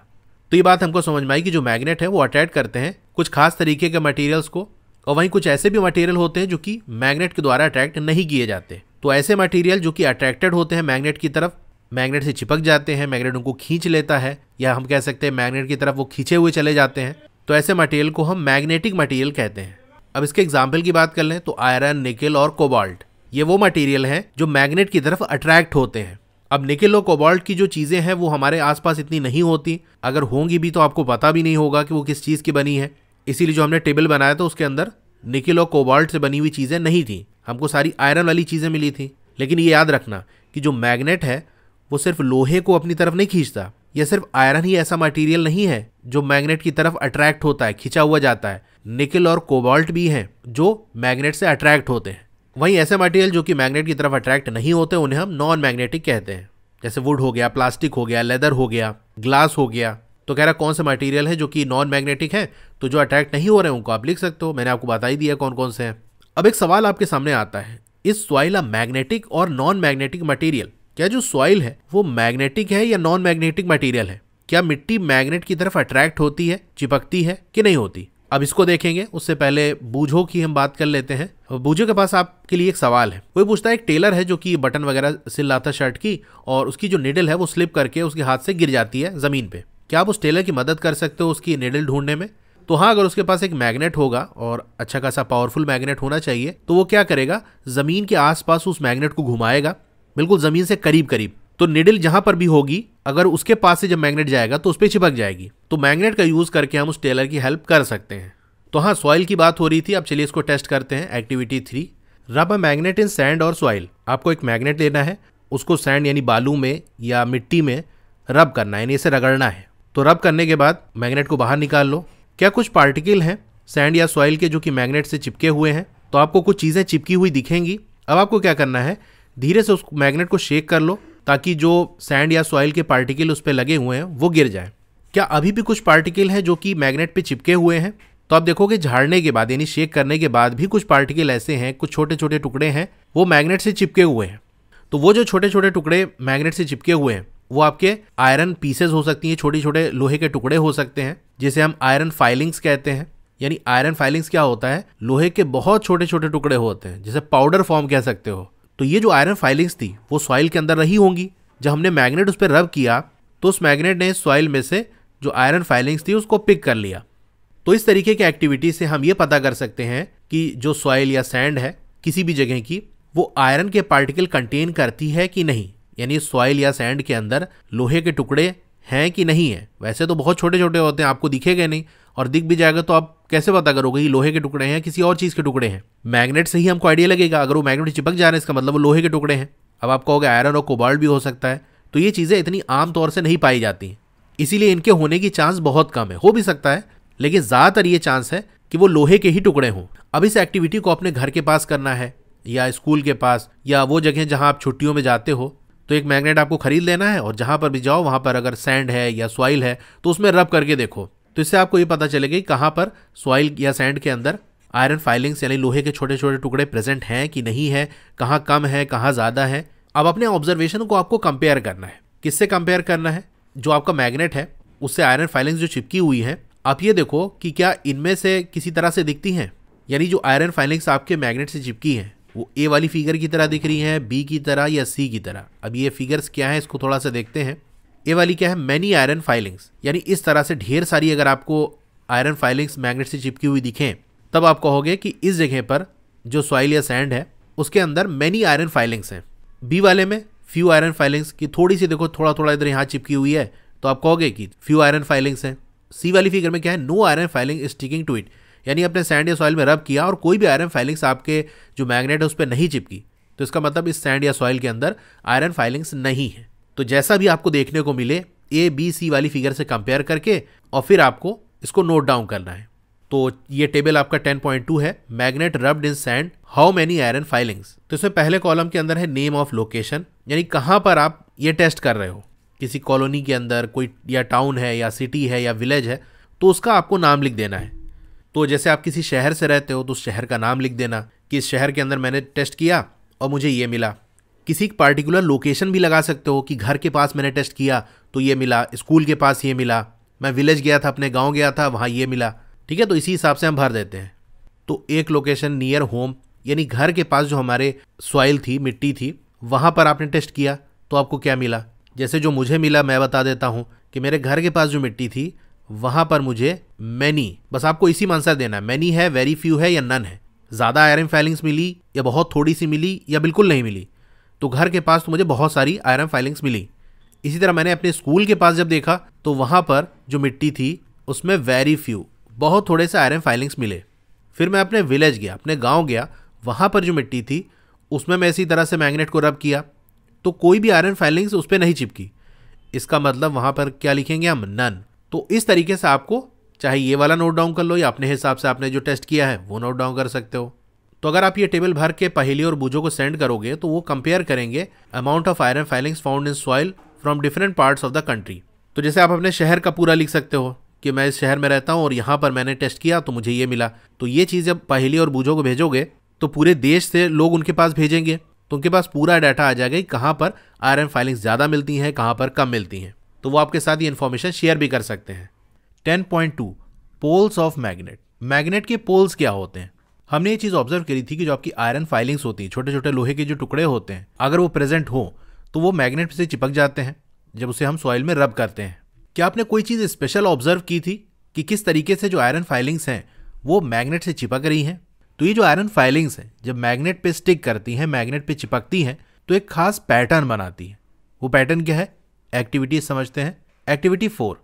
[SPEAKER 1] तो ये बात हमको समझ में आई कि जो मैग्नेट है वो अट्रैक्ट करते हैं कुछ खास तरीके के मटेरियल्स को और वहीं कुछ ऐसे भी मटेरियल होते हैं जो कि मैग्नेट के द्वारा अट्रैक्ट नहीं किए जाते तो ऐसे मटेरियल जो कि अट्रैक्टेड होते हैं मैग्नेट की तरफ मैग्नेट से चिपक जाते हैं मैग्नेट उनको खींच लेता है या हम कह सकते हैं मैग्नेट की तरफ वो खींचे हुए चले जाते हैं तो ऐसे मटेरियल को हम मैग्नेटिक मटेरियल कहते हैं अब इसके एग्जाम्पल की बात कर लें तो आयरन निकल और कोबाल्ट ये वो मटेरियल हैं जो मैग्नेट की तरफ अट्रैक्ट होते हैं अब निकिल और कोबाल्ट की जो चीज़ें हैं वो हमारे आसपास इतनी नहीं होती अगर होंगी भी तो आपको पता भी नहीं होगा कि वो किस चीज़ की बनी है इसीलिए जो हमने टेबल बनाया था उसके अंदर निकिल और कोबाल्ट से बनी हुई चीज़ें नहीं थी हमको सारी आयरन वाली चीज़ें मिली थी लेकिन ये याद रखना कि जो मैग्नेट है वो सिर्फ लोहे को अपनी तरफ नहीं खींचता यह सिर्फ आयरन ही ऐसा मटेरियल नहीं है जो मैग्नेट की तरफ अट्रैक्ट होता है खींचा हुआ जाता है निकिल और कोबाल्ट भी हैं जो मैग्नेट से अट्रैक्ट होते हैं वहीं ऐसे मटेरियल जो कि मैग्नेट की तरफ अट्रैक्ट नहीं होते उन्हें हम नॉन मैग्नेटिक कहते हैं जैसे वुड हो गया प्लास्टिक हो गया लेदर हो गया ग्लास हो गया तो कह रहा कौन से मटेरियल है जो कि नॉन मैग्नेटिक है तो जो अट्रैक्ट नहीं हो रहे हैं उनको आप लिख सकते हो मैंने आपको बता ही दिया कौन कौन से हैं अब एक सवाल आपके सामने आता है इस सॉइल अ मैग्नेटिक और नॉन मैग्नेटिक मटेरियल क्या जो सॉइल है वो मैग्नेटिक है या नॉन मैग्नेटिक मटेरियल है क्या मिट्टी मैग्नेट की तरफ अट्रैक्ट होती है चिपकती है कि नहीं होती अब इसको देखेंगे उससे पहले बूझो की हम बात कर लेते हैं बूझो के पास आपके लिए एक सवाल है कोई पूछता है एक टेलर है जो कि बटन वगैरह सिल रहा था शर्ट की और उसकी जो निडल है वो स्लिप करके उसके हाथ से गिर जाती है ज़मीन पे क्या आप उस टेलर की मदद कर सकते हो उसकी निडल ढूंढने में तो हाँ अगर उसके पास एक मैग्नेट होगा और अच्छा खासा पावरफुल मैग्नेट होना चाहिए तो वो क्या करेगा ज़मीन के आसपास उस मैग्नेट को घुमाएगा बिल्कुल ज़मीन से करीब करीब तो निडिल जहां पर भी होगी अगर उसके पास से जब मैग्नेट जाएगा तो उस पर चिपक जाएगी तो मैग्नेट का यूज करके हम उस टेलर की हेल्प कर सकते हैं तो हाँ सॉइल की बात हो रही थी अब चलिए इसको टेस्ट करते हैं activity three rub magnet in sand और सॉइल आपको एक मैग्नेट लेना है उसको सैंड यानी बालू में या मिट्टी में रब करना है यानी इसे रगड़ना है तो रब करने के बाद मैग्नेट को बाहर निकाल लो क्या कुछ पार्टिकल हैं सैंड या सॉइल के जो कि मैग्नेट से चिपके हुए हैं तो आपको कुछ चीज़ें चिपकी हुई दिखेंगी अब आपको क्या करना है धीरे से उस मैग्नेट को शेक कर लो ताकि जो सैंड या सॉइल के पार्टिकल उस पर लगे हुए हैं वो गिर जाए क्या अभी भी कुछ पार्टिकल हैं जो कि मैग्नेट पे चिपके हुए हैं तो आप देखोगे झाड़ने के बाद यानी शेक करने के बाद भी कुछ पार्टिकल ऐसे हैं कुछ छोटे छोटे टुकड़े हैं वो मैग्नेट से चिपके हुए हैं तो वो जो छोटे छोटे टुकड़े मैग्नेट से चिपके हुए हैं वो आपके आयरन पीसेज हो सकती हैं छोटे छोटे लोहे के टुकड़े हो सकते हैं जिसे हम आयरन फाइलिंग्स कहते हैं यानी आयरन फाइलिंग्स क्या होता है लोहे के बहुत छोटे छोटे टुकड़े होते हैं जिसे पाउडर फॉर्म कह सकते हो तो ये जो आयरन फाइलिंग्स थी वो सॉइल के अंदर रही होंगी जब हमने मैग्नेट उस पर रब किया तो उस मैग्नेट ने सॉइल में से जो आयरन फाइलिंग्स थी उसको पिक कर लिया तो इस तरीके की एक्टिविटी से हम ये पता कर सकते हैं कि जो सॉइल या सैंड है किसी भी जगह की वो आयरन के पार्टिकल कंटेन करती है कि नहीं यानी सॉइल या सैंड के अंदर लोहे के टुकड़े हैं कि नहीं है वैसे तो बहुत छोटे छोटे होते हैं आपको दिखेगा नहीं और दिख भी जाएगा तो आप कैसे पता करोगे ये लोहे के टुकड़े हैं किसी और चीज़ के टुकड़े हैं मैग्नेट से ही हमको आइडिया लगेगा अगर वो मैग्नेट चिपक जा रहे हैं इसका मतलब वो लोहे के टुकड़े हैं अब आप कहोगे आयरन और कोबाल्ट भी हो सकता है तो ये चीज़ें इतनी आम तौर से नहीं पाई जाती हैं इसीलिए इनके होने की चांस बहुत कम है हो भी सकता है लेकिन ज़्यादातर ये चांस है कि वो लोहे के ही टुकड़े हों अब इस एक्टिविटी को अपने घर के पास करना है या स्कूल के पास या वो जगह जहाँ आप छुट्टियों में जाते हो तो एक मैग्नेट आपको खरीद लेना है और जहां पर भी जाओ वहां पर अगर सैंड है या सॉइल है तो उसमें रब करके देखो तो इससे आपको ये पता चलेगा कि कहाँ पर सॉइल या सैंड के अंदर आयरन फाइलिंग्स यानी लोहे के छोटे छोटे टुकड़े प्रेजेंट हैं कि नहीं है कहाँ कम है कहाँ ज़्यादा है अब अपने ऑब्जर्वेशन को आपको कंपेयर करना है किससे कंपेयर करना है जो आपका मैग्नेट है उससे आयरन फाइलिंग्स जो चिपकी हुई हैं आप ये देखो कि क्या इनमें से किसी तरह से दिखती हैं यानी जो आयरन फाइलिंग्स आपके मैग्नेट से चिपकी हैं वो ए वाली फिगर की तरह दिख रही हैं बी की तरह या सी की तरह अब ये फिगर्स क्या हैं इसको थोड़ा सा देखते हैं ये वाली क्या है मैनी आयरन फाइलिंग्स यानी इस तरह से ढेर सारी अगर आपको आयरन फाइलिंग्स मैग्नेट से चिपकी हुई दिखें तब आप कहोगे कि इस जगह पर जो सॉइल या सैंड है उसके अंदर मैनी आयरन फाइलिंग्स हैं बी वाले में फ्यू आयरन फाइलिंग्स की थोड़ी सी देखो थोड़ा थोड़ा इधर यहाँ चिपकी हुई है तो आप कहोगे कि फ्यू आयरन फाइलिंग्स हैं सी वाली फिगर में क्या है no iron filing sticking to it यानी आपने सैंड या सॉइल में रब किया और कोई भी आयरन फाइलिंग्स आपके जो मैग्नेट है उस पर नहीं चिपकी तो इसका मतलब इस सैंड या सॉइल के अंदर आयरन फाइलिंग्स नहीं है तो जैसा भी आपको देखने को मिले ए बी सी वाली फिगर से कंपेयर करके और फिर आपको इसको नोट डाउन करना है तो ये टेबल आपका 10.2 है magnet rubbed in sand how many iron filings तो इसमें पहले कॉलम के अंदर है नेम ऑफ लोकेशन यानी कहाँ पर आप ये टेस्ट कर रहे हो किसी कॉलोनी के अंदर कोई या टाउन है या सिटी है या विलेज है तो उसका आपको नाम लिख देना है तो जैसे आप किसी शहर से रहते हो तो उस शहर का नाम लिख देना कि इस शहर के अंदर मैंने टेस्ट किया और मुझे ये मिला किसी पार्टिकुलर लोकेशन भी लगा सकते हो कि घर के पास मैंने टेस्ट किया तो ये मिला स्कूल के पास ये मिला मैं विलेज गया था अपने गाँव गया था वहाँ ये मिला ठीक है तो इसी हिसाब से हम भर देते हैं तो एक लोकेशन नियर होम यानी घर के पास जो हमारे सॉइल थी मिट्टी थी वहाँ पर आपने टेस्ट किया तो आपको क्या मिला जैसे जो मुझे मिला मैं बता देता हूँ कि मेरे घर के पास जो मिट्टी थी वहाँ पर मुझे मैनी बस आपको इसी में आंसर देना है मैनी है वेरी फ्यू है या नन है ज़्यादा आयरन फैलिंग्स मिली या बहुत थोड़ी सी मिली या बिल्कुल नहीं मिली तो घर के पास तो मुझे बहुत सारी आयरन फाइलिंग्स मिली इसी तरह मैंने अपने स्कूल के पास जब देखा तो वहाँ पर जो मिट्टी थी उसमें वेरी फ्यू बहुत थोड़े से आयरन फाइलिंग्स मिले फिर मैं अपने विलेज गया अपने गाँव गया वहाँ पर जो मिट्टी थी उसमें मैं इसी तरह से मैग्नेट को रब किया तो कोई भी आयरन फाइलिंग्स उस पर नहीं चिपकी इसका मतलब वहाँ पर क्या लिखेंगे हम नन तो इस तरीके से आपको चाहे ये वाला नोट डाउन कर लो या अपने हिसाब से आपने जो टेस्ट किया है वो नोट डाउन कर सकते हो तो अगर आप ये टेबल भर के पहेली और बूझों को सेंड करोगे तो वो कंपेयर करेंगे amount of iron filings found in soil from different parts of the country तो जैसे आप अपने शहर का पूरा लिख सकते हो कि मैं इस शहर में रहता हूँ और यहाँ पर मैंने टेस्ट किया तो मुझे ये मिला तो ये चीज़ जब पहेली और बूझों को भेजोगे तो पूरे देश से लोग उनके पास भेजेंगे तो उनके पास पूरा डाटा आ जाएगा कि कहाँ पर आयरन फाइलिंग्स ज़्यादा मिलती हैं कहाँ पर कम मिलती हैं तो वो आपके साथ ये इन्फॉर्मेशन शेयर भी कर सकते हैं 10.2 पोल्स ऑफ मैग्नेट मैग्नेट के पोल्स क्या होते हैं हमने ये चीज़ ऑब्जर्व करी थी कि जो आपकी आयरन फाइलिंग्स होती हैं छोटे छोटे लोहे के जो टुकड़े होते हैं अगर वो प्रेजेंट हो तो वो मैग्नेट से चिपक जाते हैं जब उसे हम सॉइल में रब करते हैं क्या आपने कोई चीज़ स्पेशल ऑब्जर्व की थी कि किस तरीके से जो आयरन फाइलिंग्स हैं वो मैग्नेट से चिपक रही हैं तो ये जो आयरन फाइलिंग्स हैं जब मैग्नेट पे स्टिक करती हैं मैग्नेट पे चिपकती हैं तो एक खास पैटर्न बनाती है वो पैटर्न क्या है एक्टिविटी समझते हैं एक्टिविटी फोर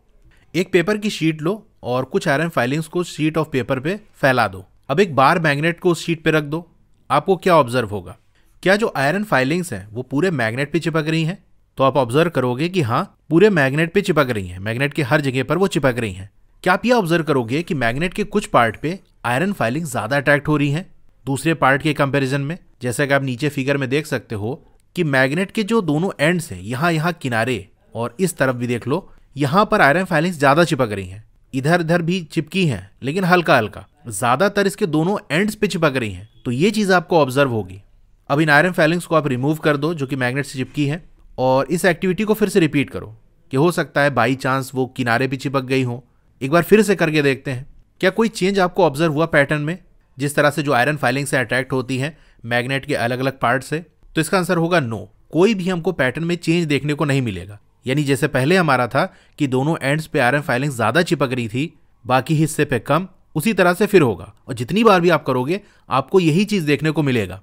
[SPEAKER 1] एक पेपर की शीट लो और कुछ आयरन फाइलिंग्स को शीट ऑफ पेपर पे फैला दो अब एक बार मैग्नेट को उस शीट पर रख दो आपको क्या ऑब्जर्व होगा क्या जो आयरन फाइलिंग्स हैं वो पूरे मैग्नेट पे चिपक रही हैं तो आप ऑब्जर्व करोगे कि हाँ पूरे मैग्नेट पे चिपक रही हैं मैग्नेट के हर जगह पर वो चिपक रही हैं क्या आप ये ऑब्जर्व करोगे कि मैग्नेट के कुछ पार्ट पे आयरन फाइलिंग ज्यादा अट्रैक्ट हो रही हैं दूसरे पार्ट के कंपैरिजन में जैसा कि आप नीचे फिगर में देख सकते हो कि मैग्नेट के जो दोनों एंड्स हैं यहाँ यहाँ किनारे और इस तरफ भी देख लो यहाँ पर आयरन फाइलिंग्स ज्यादा चिपक रही हैं इधर इधर भी चिपकी हैं लेकिन हल्का हल्का ज़्यादातर इसके दोनों एंड्स पे चिपक रही हैं तो ये चीज़ आपको ऑब्जर्व होगी अब इन आयरन फैलिंग्स को आप रिमूव कर दो जो कि मैग्नेट से चिपकी है और इस एक्टिविटी को फिर से रिपीट करो कि हो सकता है बाई चांस वो किनारे भी चिपक गई हो एक बार फिर से करके देखते हैं क्या कोई चेंज आपको ऑब्जर्व हुआ पैटर्न में जिस तरह से जो आयरन फाइलिंग से अट्रैक्ट होती है मैग्नेट के अलग अलग पार्ट से तो इसका आंसर होगा नो कोई भी हमको पैटर्न में चेंज देखने को नहीं मिलेगा यानी जैसे पहले हमारा था कि दोनों एंड्स पे आर फाइलिंग ज़्यादा चिपक रही थी बाकी हिस्से पे कम उसी तरह से फिर होगा और जितनी बार भी आप करोगे आपको यही चीज़ देखने को मिलेगा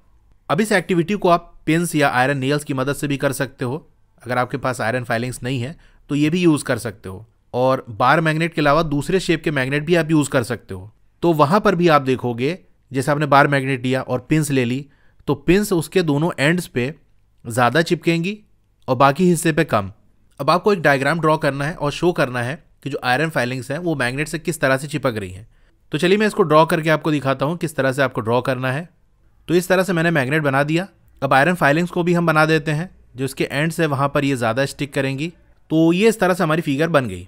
[SPEAKER 1] अब इस एक्टिविटी को आप पिंस या आयरन नेल्स की मदद से भी कर सकते हो अगर आपके पास आयरन फाइलिंग्स नहीं है तो ये भी यूज़ कर सकते हो और बार मैग्नेट के अलावा दूसरे शेप के मैग्नेट भी आप यूज़ कर सकते हो तो वहाँ पर भी आप देखोगे जैसे आपने बार मैग्नेट लिया और पिंस ले ली तो पिंस उसके दोनों एंड्स पे ज़्यादा चिपकेंगी और बाकी हिस्से पे कम अब आपको एक डायग्राम ड्रॉ करना है और शो करना है कि जो आयरन फाइलिंग्स हैं वो मैग्नेट से किस तरह से चिपक रही हैं तो चलिए मैं इसको ड्रॉ करके आपको दिखाता हूँ किस तरह से आपको ड्रॉ करना है तो इस तरह से मैंने मैग्नेट बना दिया अब आयरन फाइलिंग्स को भी हम बना देते हैं जो इसके एंड्स है वहाँ पर ये ज़्यादा स्टिक करेंगी तो ये इस तरह से हमारी फिगर बन गई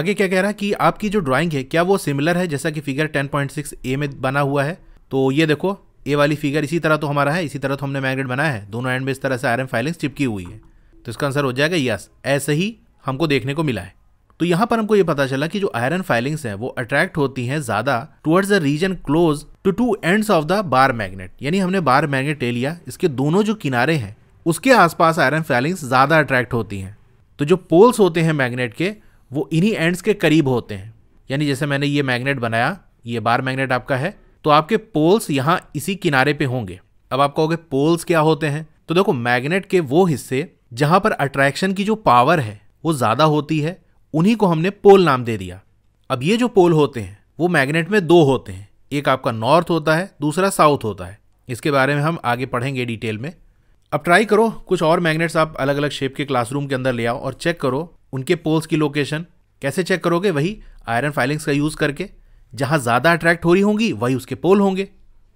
[SPEAKER 1] आगे क्या कह रहा है कि आपकी जो ड्राइंग है क्या वो सिमिलर है जैसा कि फिगर 10.6 ए में बना हुआ है तो ये देखो ए वाली फिगर इसी तरह तो हमारा है इसी तरह तो हमने मैग्नेट बनाया है दोनों एंड में इस तरह से आयरन फाइलिंग्स चिपकी हुई है तो इसका आंसर हो जाएगा यस ऐसे ही हमको देखने को मिला है तो यहाँ पर हमको ये पता चला कि जो आयरन फाइलिंग्स हैं वो अट्रैक्ट होती हैं ज्यादा towards the region close to two ends of the bar magnet यानी हमने बार मैग्नेट ले लिया इसके दोनों जो किनारे हैं उसके आसपास आयरन फाइलिंग्स ज्यादा अट्रैक्ट होती हैं तो जो पोल्स होते हैं मैग्नेट के वो इन्हीं एंड्स के करीब होते हैं यानी जैसे मैंने ये मैग्नेट बनाया ये बार मैग्नेट आपका है तो आपके पोल्स यहाँ इसी किनारे पे होंगे अब आप कहोगे पोल्स क्या होते हैं तो देखो मैग्नेट के वो हिस्से जहां पर अट्रैक्शन की जो पावर है वो ज़्यादा होती है उन्हीं को हमने पोल नाम दे दिया अब ये जो पोल होते हैं वो मैग्नेट में दो होते हैं एक आपका नॉर्थ होता है दूसरा साउथ होता है इसके बारे में हम आगे पढ़ेंगे डिटेल में अब ट्राई करो कुछ और मैग्नेट्स आप अलग अलग शेप के क्लासरूम के अंदर ले आओ और चेक करो उनके पोल्स की लोकेशन कैसे चेक करोगे वही आयरन फाइलिंग्स का यूज़ करके जहाँ ज़्यादा अट्रैक्ट हो रही होंगी वही उसके पोल होंगे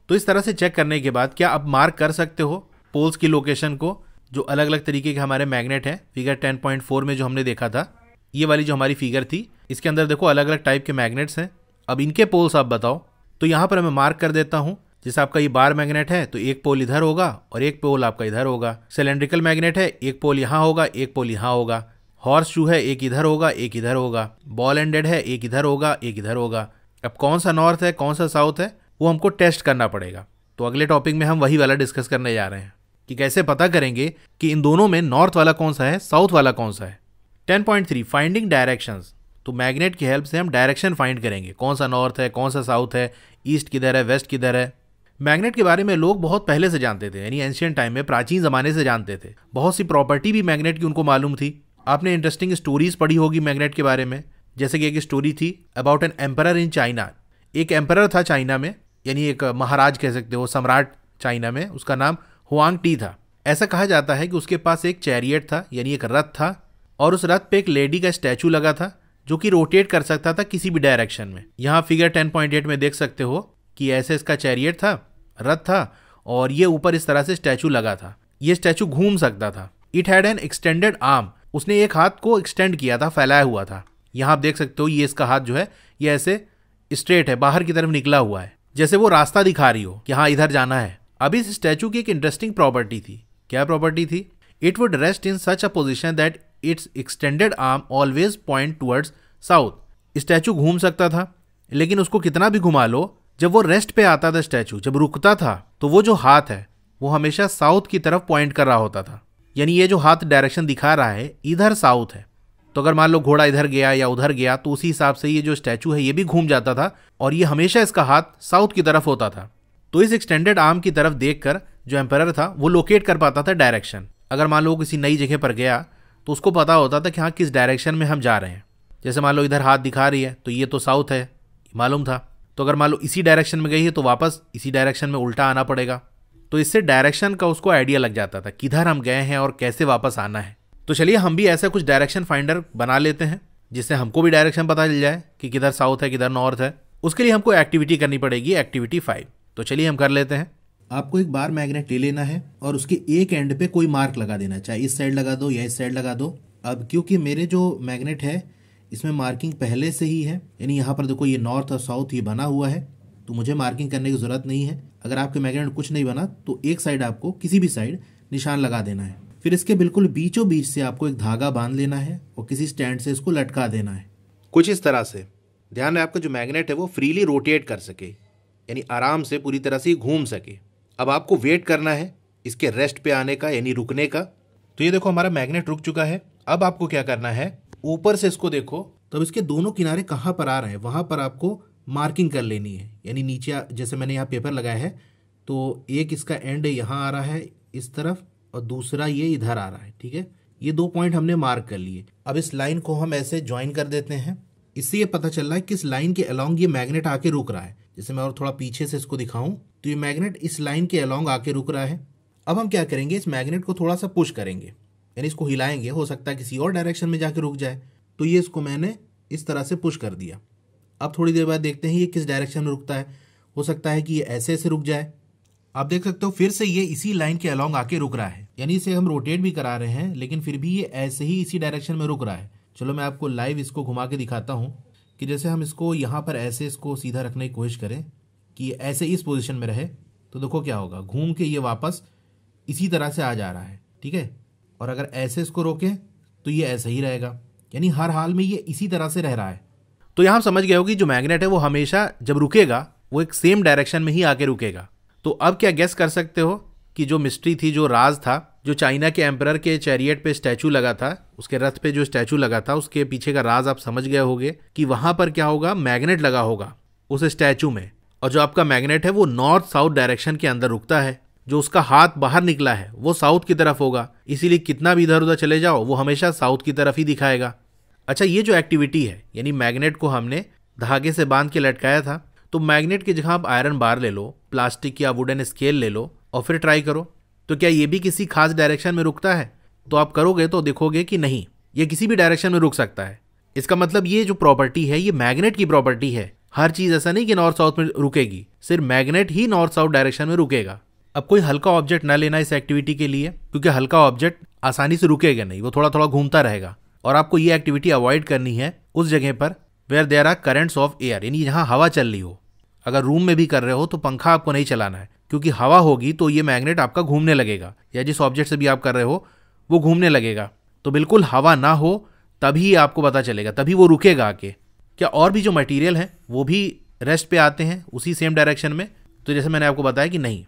[SPEAKER 1] तो इस तरह से चेक करने के बाद क्या आप मार्क कर सकते हो पोल्स की लोकेशन को जो अलग अलग तरीके के हमारे मैग्नेट हैं फिगर 10.4 में जो हमने देखा था ये वाली जो हमारी फिगर थी इसके अंदर देखो अलग अलग टाइप के मैग्नेट्स हैं अब इनके पोल्स आप बताओ तो यहाँ पर मैं मार्क कर देता हूँ जैसे आपका ये बार मैग्नेट है तो एक पोल इधर होगा और एक पोल आपका इधर होगा सिलेंड्रिकल मैग्नेट है एक पोल यहाँ होगा एक पोल यहाँ होगा हॉर्स शू है एक इधर होगा एक इधर होगा बॉल एंडेड है एक इधर होगा एक इधर होगा अब कौन सा नॉर्थ है कौन सा साउथ है वो हमको टेस्ट करना पड़ेगा तो अगले टॉपिक में हम वही वाला डिस्कस करने जा रहे हैं कि कैसे पता करेंगे कि इन दोनों में नॉर्थ वाला कौन सा है साउथ वाला कौन सा है 10.3 फाइंडिंग डायरेक्शन तो मैग्नेट की हेल्प से हम डायरेक्शन फाइंड करेंगे कौन सा नॉर्थ है कौन सा साउथ है ईस्ट किधर है वेस्ट किधर है मैग्नेट के बारे में लोग बहुत पहले से जानते थे यानी एंशियंट टाइम में प्राचीन ज़माने से जानते थे बहुत सी प्रॉपर्टी भी मैग्नेट की उनको मालूम थी आपने इंटरेस्टिंग स्टोरीज पढ़ी होगी मैग्नेट के बारे में जैसे कि एक स्टोरी थी about an emperor in China एक एम्पर था चाइना में यानी एक महाराज कह सकते हो सम्राट चाइना में उसका नाम हुआंग टी था ऐसा कहा जाता है कि उसके पास एक चैरियट था यानी एक रथ था और उस रथ पे एक लेडी का स्टैचू लगा था जो कि रोटेट कर सकता था किसी भी डायरेक्शन में यहाँ फिगर 10.8 में देख सकते हो कि ऐसे इसका चैरियट था रथ था और ये ऊपर इस तरह से स्टैचू लगा था ये स्टैचू घूम सकता था it had an extended arm उसने एक हाथ को एक्सटेंड किया था फैलाया हुआ था यहाँ आप देख सकते हो ये इसका हाथ जो है ये ऐसे स्ट्रेट है बाहर की तरफ निकला हुआ है जैसे वो रास्ता दिखा रही हो कि हाँ इधर जाना है अब इस स्टैचू की एक इंटरेस्टिंग प्रॉपर्टी थी क्या प्रॉपर्टी थी it would rest in such a position that it's extended arm always point towards south statue घूम सकता था लेकिन उसको कितना भी घुमा लो जब वो रेस्ट पे आता था स्टैचू जब रुकता था तो वो जो हाथ है वो हमेशा साउथ की तरफ पॉइंट कर रहा होता था यानी ये जो हाथ डायरेक्शन दिखा रहा है इधर साउथ है तो अगर मान लो घोड़ा इधर गया या उधर गया तो उसी हिसाब से ये जो स्टैचू है ये भी घूम जाता था और ये हमेशा इसका हाथ साउथ की तरफ होता था तो इस एक्सटेंडेड आर्म की तरफ देखकर जो एम्पर था वो लोकेट कर पाता था डायरेक्शन अगर मान लो किसी नई जगह पर गया तो उसको पता होता था कि हाँ किस डायरेक्शन में हम जा रहे हैं जैसे मान लो इधर हाथ दिखा रही है तो ये तो साउथ है मालूम था तो अगर मान लो इसी डायरेक्शन में गई है तो वापस इसी डायरेक्शन में उल्टा आना पड़ेगा तो इससे डायरेक्शन का उसको आइडिया लग जाता था किधर हम गए हैं और कैसे वापस आना है तो चलिए हम भी ऐसा कुछ डायरेक्शन फाइंडर बना लेते हैं जिससे हमको भी डायरेक्शन पता चल जाए कि किधर साउथ है किधर नॉर्थ है उसके लिए हमको एक्टिविटी करनी पड़ेगी एक्टिविटी फाइव तो चलिए हम कर लेते हैं आपको एक बार मैग्नेट ले लेना है और उसके एक एंड पे कोई मार्क लगा देना है चाहे इस साइड लगा दो या इस साइड लगा दो अब क्योंकि मेरे जो मैग्नेट है इसमें मार्किंग पहले से ही है यानी यहाँ पर देखो ये नॉर्थ और साउथ ये बना हुआ है तो मुझे मार्किंग करने की ज़रूरत नहीं है अगर आपके मैग्नेट कुछ नहीं बना तो एक साइड आपको किसी भी साइड निशान लगा देना है फिर इसके बिल्कुल बीचों बीच से आपको एक धागा बांध लेना है और किसी स्टैंड से इसको लटका देना है कुछ इस तरह से ध्यान रहे आपका जो मैग्नेट है वो फ्रीली रोटेट कर सके यानी आराम से पूरी तरह से घूम सके अब आपको वेट करना है इसके रेस्ट पे आने का यानी रुकने का तो ये देखो हमारा मैग्नेट रुक चुका है अब आपको क्या करना है ऊपर से इसको देखो तब तो इसके दोनों किनारे कहाँ पर आ रहे हैं वहाँ पर आपको मार्किंग कर लेनी है यानी नीचे जैसे मैंने यहाँ पेपर लगाया है तो एक इसका एंड यहाँ आ रहा है इस तरफ और दूसरा ये इधर आ रहा है ठीक है ये दो पॉइंट हमने मार्क कर लिए अब इस लाइन को हम ऐसे ज्वाइन कर देते हैं इससे ये पता चल रहा है कि इस लाइन के अलॉन्ग ये मैग्नेट आके रुक रहा है जैसे मैं और थोड़ा पीछे से इसको दिखाऊं तो ये मैग्नेट इस लाइन के अलोंग आके रुक रहा है अब हम क्या करेंगे इस मैग्नेट को थोड़ा सा पुश करेंगे यानी इसको हिलाएंगे हो सकता है किसी और डायरेक्शन में जाके रुक जाए तो ये इसको मैंने इस तरह से पुश कर दिया अब थोड़ी देर बाद देखते हैं ये किस डायरेक्शन में रुकता है हो सकता है कि ये ऐसे ऐसे रुक जाए आप देख सकते हो फिर से ये इसी लाइन के अलोंग आके रुक रहा है यानी इसे हम रोटेट भी करा रहे हैं लेकिन फिर भी ये ऐसे ही इसी डायरेक्शन में रुक रहा है चलो मैं आपको लाइव इसको घुमा के दिखाता हूँ कि जैसे हम इसको यहाँ पर ऐसे इसको सीधा रखने की कोशिश करें कि ऐसे इस पोजिशन में रहे तो देखो क्या होगा घूम के ये वापस इसी तरह से आ जा रहा है ठीक है और अगर ऐसे इसको रोकें तो ये ऐसे ही रहेगा यानी हर हाल में ये इसी तरह से रह रहा है तो यहां समझ गए हो कि जो मैग्नेट है वो हमेशा जब रुकेगा वो एक सेम डायरेक्शन में ही आके रुकेगा तो अब क्या गेस कर सकते हो की जो मिस्ट्री थी जो राज था जो चाइना के एम्प्रर के चैरियट पे स्टैचू लगा था उसके रथ पे जो स्टैचू लगा था उसके पीछे का राज आप समझ गए होगे कि वहां पर क्या होगा मैग्नेट लगा होगा उस स्टैचू में और जो आपका मैग्नेट है वो नॉर्थ साउथ डायरेक्शन के अंदर रुकता है जो उसका हाथ बाहर निकला है वो साउथ की तरफ होगा इसीलिए कितना भी इधर उधर चले जाओ वो हमेशा साउथ की तरफ ही दिखाएगा अच्छा ये जो एक्टिविटी है यानी मैग्नेट को हमने धागे से बांध के लटकाया था तो मैग्नेट की जगह आप आयरन बार ले लो प्लास्टिक या वुडन स्केल ले लो और फिर ट्राई करो तो क्या ये भी किसी खास डायरेक्शन में रुकता है तो आप करोगे तो देखोगे कि नहीं ये किसी भी डायरेक्शन में रुक सकता है इसका मतलब ये जो प्रॉपर्टी है ये मैग्नेट की प्रॉपर्टी है हर चीज़ ऐसा नहीं कि नॉर्थ साउथ में रुकेगी सिर्फ मैग्नेट ही नॉर्थ साउथ डायरेक्शन में रुकेगा अब कोई हल्का ऑब्जेक्ट ना लेना इस एक्टिविटी के लिए क्योंकि हल्का ऑब्जेक्ट आसानी से रुकेगा नहीं वो थोड़ा थोड़ा घूमता रहेगा और आपको ये एक्टिविटी अवॉइड करनी है उस जगह पर where there are currents of air यानी जहाँ हवा चल रही हो अगर रूम में भी कर रहे हो तो पंखा आपको नहीं चलाना है क्योंकि हवा होगी तो ये मैग्नेट आपका घूमने लगेगा या जिस ऑब्जेक्ट से भी आप कर रहे हो वो घूमने लगेगा तो बिल्कुल हवा ना हो तभी आपको पता चलेगा तभी वो रुकेगा आके क्या और भी जो मटेरियल हैं वो भी रेस्ट पे आते हैं उसी सेम डायरेक्शन में तो जैसे मैंने आपको बताया कि नहीं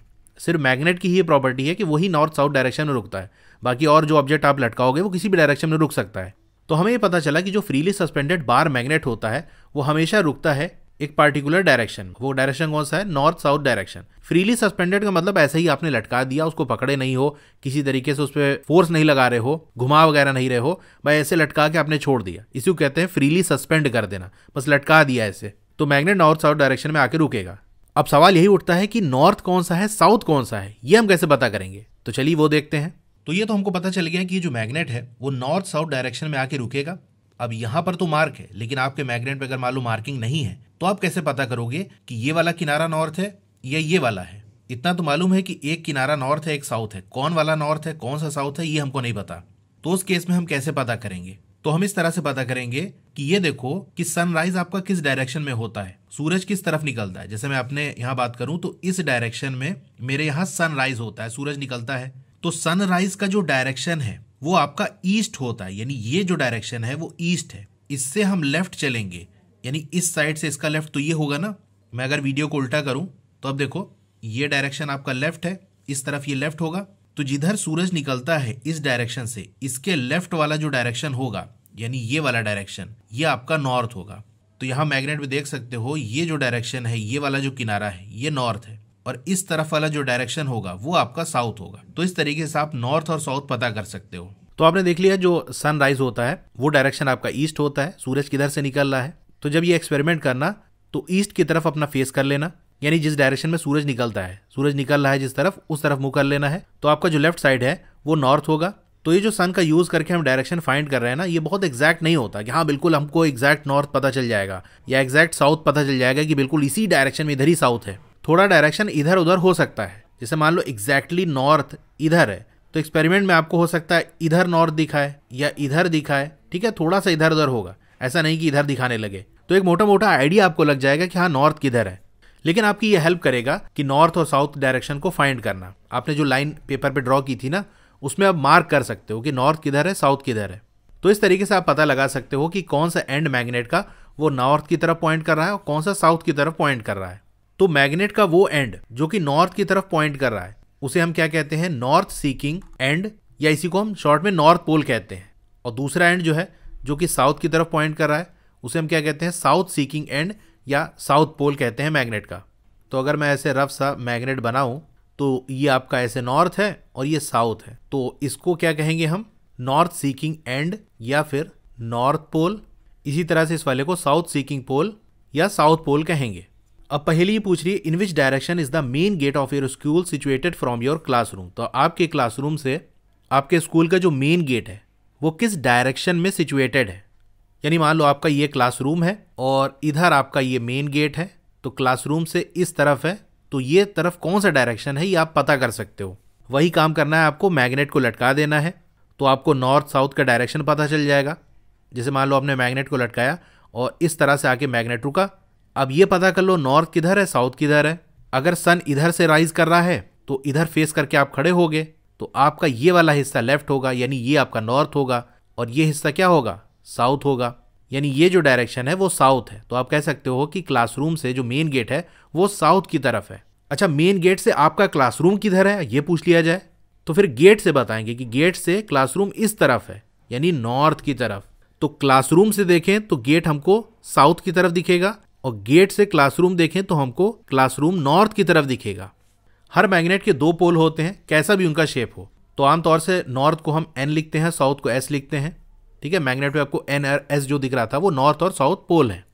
[SPEAKER 1] सिर्फ मैग्नेट की ही प्रॉपर्टी है कि वही नॉर्थ साउथ डायरेक्शन में रुकता है बाकी और जो ऑब्जेक्ट आप लटकाओगे वो किसी भी डायरेक्शन में रुक सकता है तो हमें ये पता चला कि जो फ्रीली सस्पेंडेड बार मैग्नेट होता है वो हमेशा रुकता है एक पर्टिकुलर डायरेक्शन वो डायरेक्शन कौन सा है north south direction freely suspended का मतलब ऐसे ही आपने लटका दिया उसको पकड़े नहीं हो किसी तरीके से उस पर फोर्स नहीं लगा रहे हो घुमा वगैरह नहीं रहे हो भाई ऐसे लटका के आपने छोड़ दिया इसी को कहते हैं फ्रीली सस्पेंड कर देना बस लटका दिया ऐसे तो मैग्नेट नॉर्थ साउथ डायरेक्शन में आके रुकेगा अब सवाल यही उठता है कि नॉर्थ कौन सा है साउथ कौन सा है ये हम कैसे पता करेंगे तो चलिए वो देखते हैं तो ये तो हमको पता चल गया कि जो मैग्नेट है वो नॉर्थ साउथ डायरेक्शन में आके रुकेगा अब यहाँ पर तो मार्क है लेकिन आपके मैग्नेट पर अगर मान लो मार्किंग नहीं है तो आप कैसे पता करोगे कि ये वाला किनारा नॉर्थ है या ये वाला है इतना तो मालूम है कि एक किनारा नॉर्थ है एक साउथ है कौन वाला नॉर्थ है कौन सा साउथ है ये हमको नहीं पता तो उस केस में हम कैसे पता करेंगे तो हम इस तरह से पता करेंगे कि ये देखो कि सनराइज आपका किस डायरेक्शन में होता है सूरज किस तरफ निकलता है जैसे मैं अपने यहाँ बात करूं तो इस डायरेक्शन में मेरे यहाँ सनराइज होता है सूरज निकलता है तो सनराइज का जो डायरेक्शन है वो आपका ईस्ट होता है यानी ये जो डायरेक्शन है वो ईस्ट है इससे हम लेफ्ट चलेंगे यानी इस साइड से इसका लेफ्ट तो ये होगा ना मैं अगर वीडियो को उल्टा करूं तो अब देखो ये डायरेक्शन आपका लेफ्ट है इस तरफ ये लेफ्ट होगा तो जिधर सूरज निकलता है इस डायरेक्शन से इसके लेफ्ट वाला जो डायरेक्शन होगा यानी ये वाला डायरेक्शन ये आपका नॉर्थ होगा तो यहाँ मैग्नेट में देख सकते हो ये जो डायरेक्शन है ये वाला जो किनारा है ये नॉर्थ है और इस तरफ वाला जो डायरेक्शन होगा वो आपका साउथ होगा तो इस तरीके से आप नॉर्थ और साउथ पता कर सकते हो तो आपने देख लिया जो सनराइज होता है वो डायरेक्शन आपका ईस्ट होता है सूरज किधर से निकल रहा है तो जब ये एक्सपेरिमेंट करना तो ईस्ट की तरफ अपना फेस कर लेना यानी जिस डायरेक्शन में सूरज निकलता है सूरज निकल रहा है जिस तरफ उस तरफ मुंह कर लेना है तो आपका जो लेफ्ट साइड है वो नॉर्थ होगा तो ये जो सन का यूज करके हम डायरेक्शन फाइंड कर रहे हैं ना ये बहुत एग्जैक्ट नहीं होता कि हाँ बिल्कुल हमको एग्जैक्ट नॉर्थ पता चल जाएगा या एग्जैक्ट साउथ पता चल जाएगा कि बिल्कुल इसी डायरेक्शन में इधर ही साउथ है थोड़ा डायरेक्शन इधर उधर हो सकता है जैसे मान लो एग्जैक्टली नॉर्थ इधर है तो एक्सपेरिमेंट में आपको हो सकता है इधर नॉर्थ दिखाए या इधर दिखाए ठीक है थोड़ा सा इधर उधर होगा ऐसा नहीं कि इधर दिखाने लगे तो एक मोटा मोटा आइडिया आपको लग जाएगा कि हाँ नॉर्थ किधर है लेकिन आपकी ये हेल्प करेगा कि नॉर्थ और साउथ डायरेक्शन को फाइंड करना आपने जो लाइन पेपर पे ड्रॉ की थी ना उसमें आप मार्क कर सकते हो कि नॉर्थ किधर है साउथ किधर है तो इस तरीके से आप पता लगा सकते हो कि कौन सा एंड मैग्नेट का वो नॉर्थ की तरफ पॉइंट कर रहा है और कौन सा साउथ की तरफ पॉइंट कर रहा है तो मैग्नेट का वो एंड जो कि नॉर्थ की तरफ पॉइंट कर रहा है उसे हम क्या कहते हैं नॉर्थ सीकिंग एंड या इसी को हम शॉर्ट में नॉर्थ पोल कहते हैं और दूसरा एंड जो है जो कि साउथ की तरफ पॉइंट कर रहा है उसे हम क्या कहते हैं साउथ सीकिंग एंड या साउथ पोल कहते हैं मैग्नेट का तो अगर मैं ऐसे रफ सा मैग्नेट बनाऊं तो ये आपका ऐसे नॉर्थ है और ये साउथ है तो इसको क्या कहेंगे हम नॉर्थ सीकिंग एंड या फिर नॉर्थ पोल इसी तरह से इस वाले को साउथ सीकिंग पोल या साउथ पोल कहेंगे अब पहली पूछ रही है in which direction is the main gate of your school situated from your classroom तो आपके क्लासरूम से आपके स्कूल का जो मेन गेट है वो किस डायरेक्शन में सिचुएटेड है यानी मान लो आपका ये क्लासरूम है और इधर आपका ये मेन गेट है तो क्लासरूम से इस तरफ है तो ये तरफ कौन सा डायरेक्शन है ये आप पता कर सकते हो वही काम करना है आपको मैग्नेट को लटका देना है तो आपको नॉर्थ साउथ का डायरेक्शन पता चल जाएगा जैसे मान लो आपने मैग्नेट को लटकाया और इस तरह से आके मैग्नेट रुका अब ये पता कर लो नॉर्थ किधर है साउथ किधर है अगर सन इधर से राइज कर रहा है तो इधर फेस करके आप खड़े होगे तो आपका ये वाला हिस्सा लेफ्ट होगा यानी ये आपका नॉर्थ होगा और ये हिस्सा क्या होगा साउथ होगा यानी ये जो डायरेक्शन है वो साउथ है तो आप कह सकते हो कि क्लासरूम से जो मेन गेट है वो साउथ की तरफ है अच्छा मेन गेट से आपका क्लासरूम किधर है ये पूछ लिया जाए तो फिर गेट से बताएंगे कि गेट से क्लासरूम इस तरफ है यानी नॉर्थ की तरफ तो क्लासरूम से देखें तो गेट हमको साउथ की तरफ दिखेगा और गेट से क्लासरूम देखें तो हमको क्लासरूम नॉर्थ की तरफ दिखेगा हर मैग्नेट के दो पोल होते हैं कैसा भी उनका शेप हो तो आमतौर से नॉर्थ को हम एन लिखते हैं साउथ को एस लिखते हैं ठीक है मैग्नेट में आपको एन आर एस जो दिख रहा था वो नॉर्थ और साउथ पोल है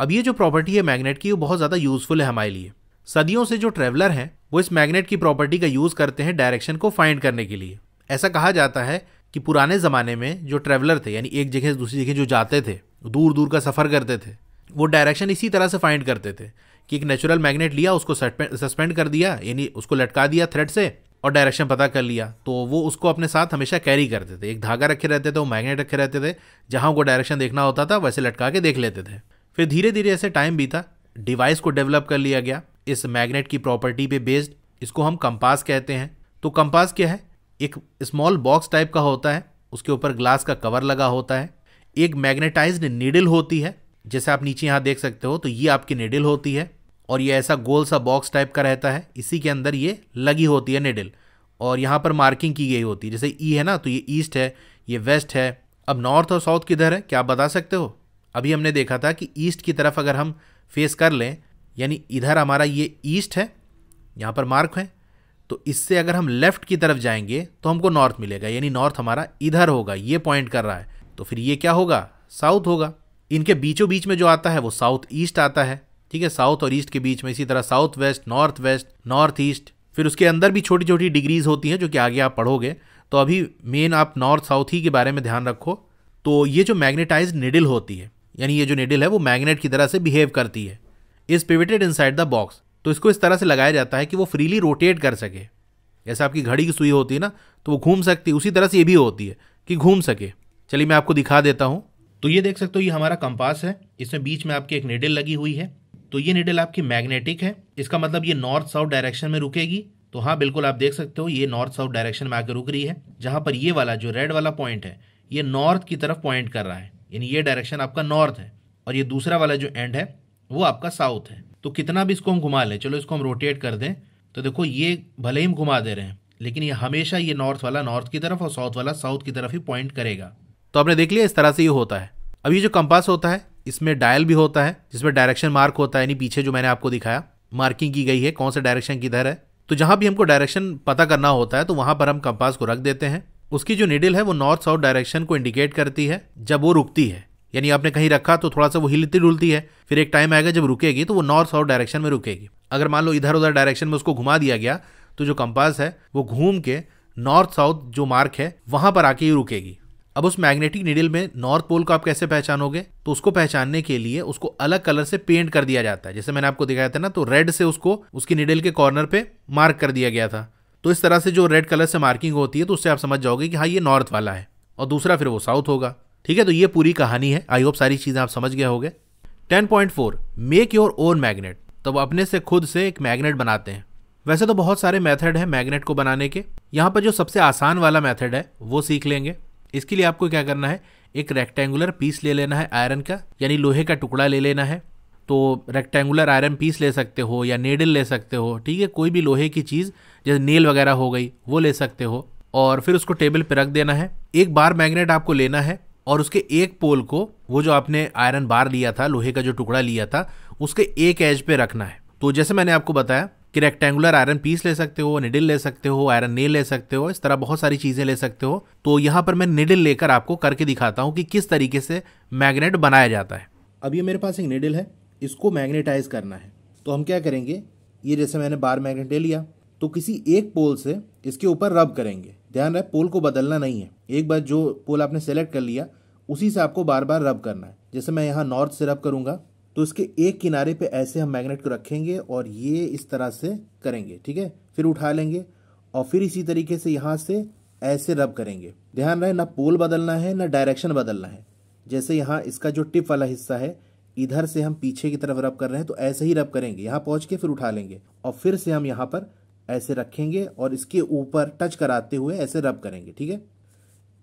[SPEAKER 1] अब ये जो प्रॉपर्टी है मैग्नेट की वो बहुत ज़्यादा यूजफुल है हमारे लिए सदियों से जो ट्रेवलर हैं वो इस मैग्नेट की प्रॉपर्टी का यूज़ करते हैं डायरेक्शन को फाइंड करने के लिए ऐसा कहा जाता है कि पुराने ज़माने में जो ट्रेवलर थे यानी एक जगह से दूसरी जगह जो जाते थे दूर दूर का सफ़र करते थे वो डायरेक्शन इसी तरह से फाइंड करते थे कि एक नेचुरल मैग्नेट लिया उसको सस्पेंड कर दिया यानी उसको लटका दिया थ्रेड से और डायरेक्शन पता कर लिया तो वो उसको अपने साथ हमेशा कैरी करते थे एक धागा रखे रहते थे वो मैग्नेट रखे रहते थे जहाँ उनको डायरेक्शन देखना होता था वैसे लटका के देख लेते थे फिर धीरे धीरे ऐसे टाइम बीता डिवाइस को डेवलप कर लिया गया इस मैग्नेट की प्रॉपर्टी पे बेस्ड इसको हम कंपास कहते हैं तो कंपास क्या है एक स्मॉल बॉक्स टाइप का होता है उसके ऊपर ग्लास का कवर लगा होता है एक मैग्नेटाइज्ड नीडल होती है जैसे आप नीचे यहाँ देख सकते हो तो ये आपकी नीडल होती है और ये ऐसा गोल सा बॉक्स टाइप का रहता है इसी के अंदर ये लगी होती है निडिल और यहाँ पर मार्किंग की गई होती है जैसे ई e है ना तो ये ईस्ट है ये वेस्ट है अब नॉर्थ और साउथ किधर है क्या आप बता सकते हो अभी हमने देखा था कि ईस्ट की तरफ अगर हम फेस कर लें यानी इधर हमारा ये ईस्ट है यहाँ पर मार्क है तो इससे अगर हम लेफ़्ट की तरफ जाएंगे तो हमको नॉर्थ मिलेगा यानी नॉर्थ हमारा इधर होगा ये पॉइंट कर रहा है तो फिर ये क्या होगा साउथ होगा इनके बीचों बीच में जो आता है वो साउथ ईस्ट आता है ठीक है साउथ और ईस्ट के बीच में इसी तरह south west north west north east फिर उसके अंदर भी छोटी छोटी डिग्रीज होती हैं जो कि आगे आप पढ़ोगे तो अभी मेन आप नॉर्थ साउथ ही के बारे में ध्यान रखो तो ये जो मैग्नेटाइज निडिल होती है यानी ये जो निडिल है वो मैग्नेट की तरह से बिहेव करती है is pivoted in the box तो इसको इस तरह से लगाया जाता है कि वो फ्रीली रोटेट कर सके जैसे आपकी घड़ी की सुई होती है ना तो वो घूम सकती है उसी तरह से ये भी होती है कि घूम सके चलिए मैं आपको दिखा देता हूँ तो ये देख सकते हो ये हमारा कंपास है इसमें बीच में आपकी एक निडिल लगी हुई है तो ये निडल आपकी मैग्नेटिक है इसका मतलब ये नॉर्थ साउथ डायरेक्शन में रुकेगी तो हाँ बिल्कुल आप देख सकते हो ये नॉर्थ साउथ डायरेक्शन में आकर रुक रही है जहां पर ये वाला जो रेड वाला पॉइंट है ये नॉर्थ की तरफ पॉइंट कर रहा है यानी ये डायरेक्शन आपका नॉर्थ है और ये दूसरा वाला जो एंड है वो आपका साउथ है तो कितना भी इसको हम घुमा लें चलो इसको हम रोटेट कर दें तो देखो ये भले ही हम घुमा दे रहे हैं लेकिन ये हमेशा ये नॉर्थ वाला नॉर्थ की तरफ और साउथ वाला साउथ की तरफ ही पॉइंट करेगा तो आपने देख लिया इस तरह से ये होता है अब ये जो कंपास होता है इसमें डायल भी होता है जिसमें डायरेक्शन मार्क होता है यानी पीछे जो मैंने आपको दिखाया मार्किंग की गई है कौन सा डायरेक्शन किधर है तो जहां भी हमको डायरेक्शन पता करना होता है तो वहां पर हम कंपास को रख देते हैं उसकी जो निडिल है वो नॉर्थ साउथ डायरेक्शन को इंडिकेट करती है जब वो रुकती है यानी आपने कहीं रखा तो थोड़ा सा वो हिलती डुलती है फिर एक टाइम आएगा जब रुकेगी तो वो नॉर्थ साउथ डायरेक्शन में रुकेगी अगर मान लो इधर उधर डायरेक्शन में उसको घुमा दिया गया तो जो कंपास है वो घूम के नॉर्थ साउथ जो मार्क है वहां पर आके ही रुकेगी अब उस मैग्नेटिक नीडल में नॉर्थ पोल को आप कैसे पहचानोगे तो उसको पहचानने के लिए उसको अलग कलर से पेंट कर दिया जाता है जैसे मैंने आपको दिखाया था ना तो रेड से उसको उसकी नीडल के कॉर्नर पे मार्क कर दिया गया था तो इस तरह से जो रेड कलर से मार्किंग होती है तो उससे आप समझ जाओगे कि हाँ ये नॉर्थ वाला है और दूसरा फिर वो साउथ होगा ठीक है तो ये पूरी कहानी है आई होप सारी चीज़ें आप समझ गए होंगे for make your own magnet तब अपने से खुद से एक मैग्नेट बनाते हैं वैसे तो बहुत सारे मेथड है मैग्नेट को बनाने के यहाँ पर जो सबसे आसान वाला मेथड है वो सीख लेंगे इसके लिए आपको क्या करना है एक रेक्टेंगुलर पीस ले लेना है आयरन का यानी लोहे का टुकड़ा ले लेना है तो रेक्टेंगुलर आयरन पीस ले सकते हो या नेडल ले सकते हो ठीक है कोई भी लोहे की चीज़ जैसे नेल वगैरह हो गई वो ले सकते हो और फिर उसको टेबल पर रख देना है एक बार मैग्नेट आपको लेना है और उसके एक पोल को वो जो आपने आयरन बार लिया था लोहे का जो टुकड़ा लिया था उसके एक एज पे रखना है तो जैसे मैंने आपको बताया कि रेक्टेंगुलर आयरन पीस ले सकते हो निडिल ले सकते हो आयरन नेल ले सकते हो इस तरह बहुत सारी चीज़ें ले सकते हो तो यहाँ पर मैं निडिल लेकर आपको करके दिखाता हूँ कि किस तरीके से मैग्नेट बनाया जाता है अब ये मेरे पास एक निडिल है इसको मैग्नेटाइज करना है तो हम क्या करेंगे ये जैसे मैंने बार मैग्नेट ले लिया तो किसी एक पोल से इसके ऊपर रब करेंगे ध्यान रहे पोल को बदलना नहीं है एक बार जो पोल आपने सेलेक्ट कर लिया उसी से आपको बार बार रब करना है जैसे मैं यहाँ नॉर्थ से रब करूंगा तो इसके एक किनारे पे ऐसे हम मैग्नेट को रखेंगे और ये इस तरह से करेंगे ठीक है फिर उठा लेंगे और फिर इसी तरीके से यहाँ से ऐसे रब करेंगे ध्यान रहे ना पोल बदलना है ना डायरेक्शन बदलना है जैसे यहाँ इसका जो टिप वाला हिस्सा है इधर से हम पीछे की तरफ रब कर रहे हैं तो ऐसे ही रब करेंगे यहाँ पहुँच के फिर उठा लेंगे और फिर से हम यहाँ पर ऐसे रखेंगे और इसके ऊपर टच कराते हुए ऐसे रब करेंगे ठीक है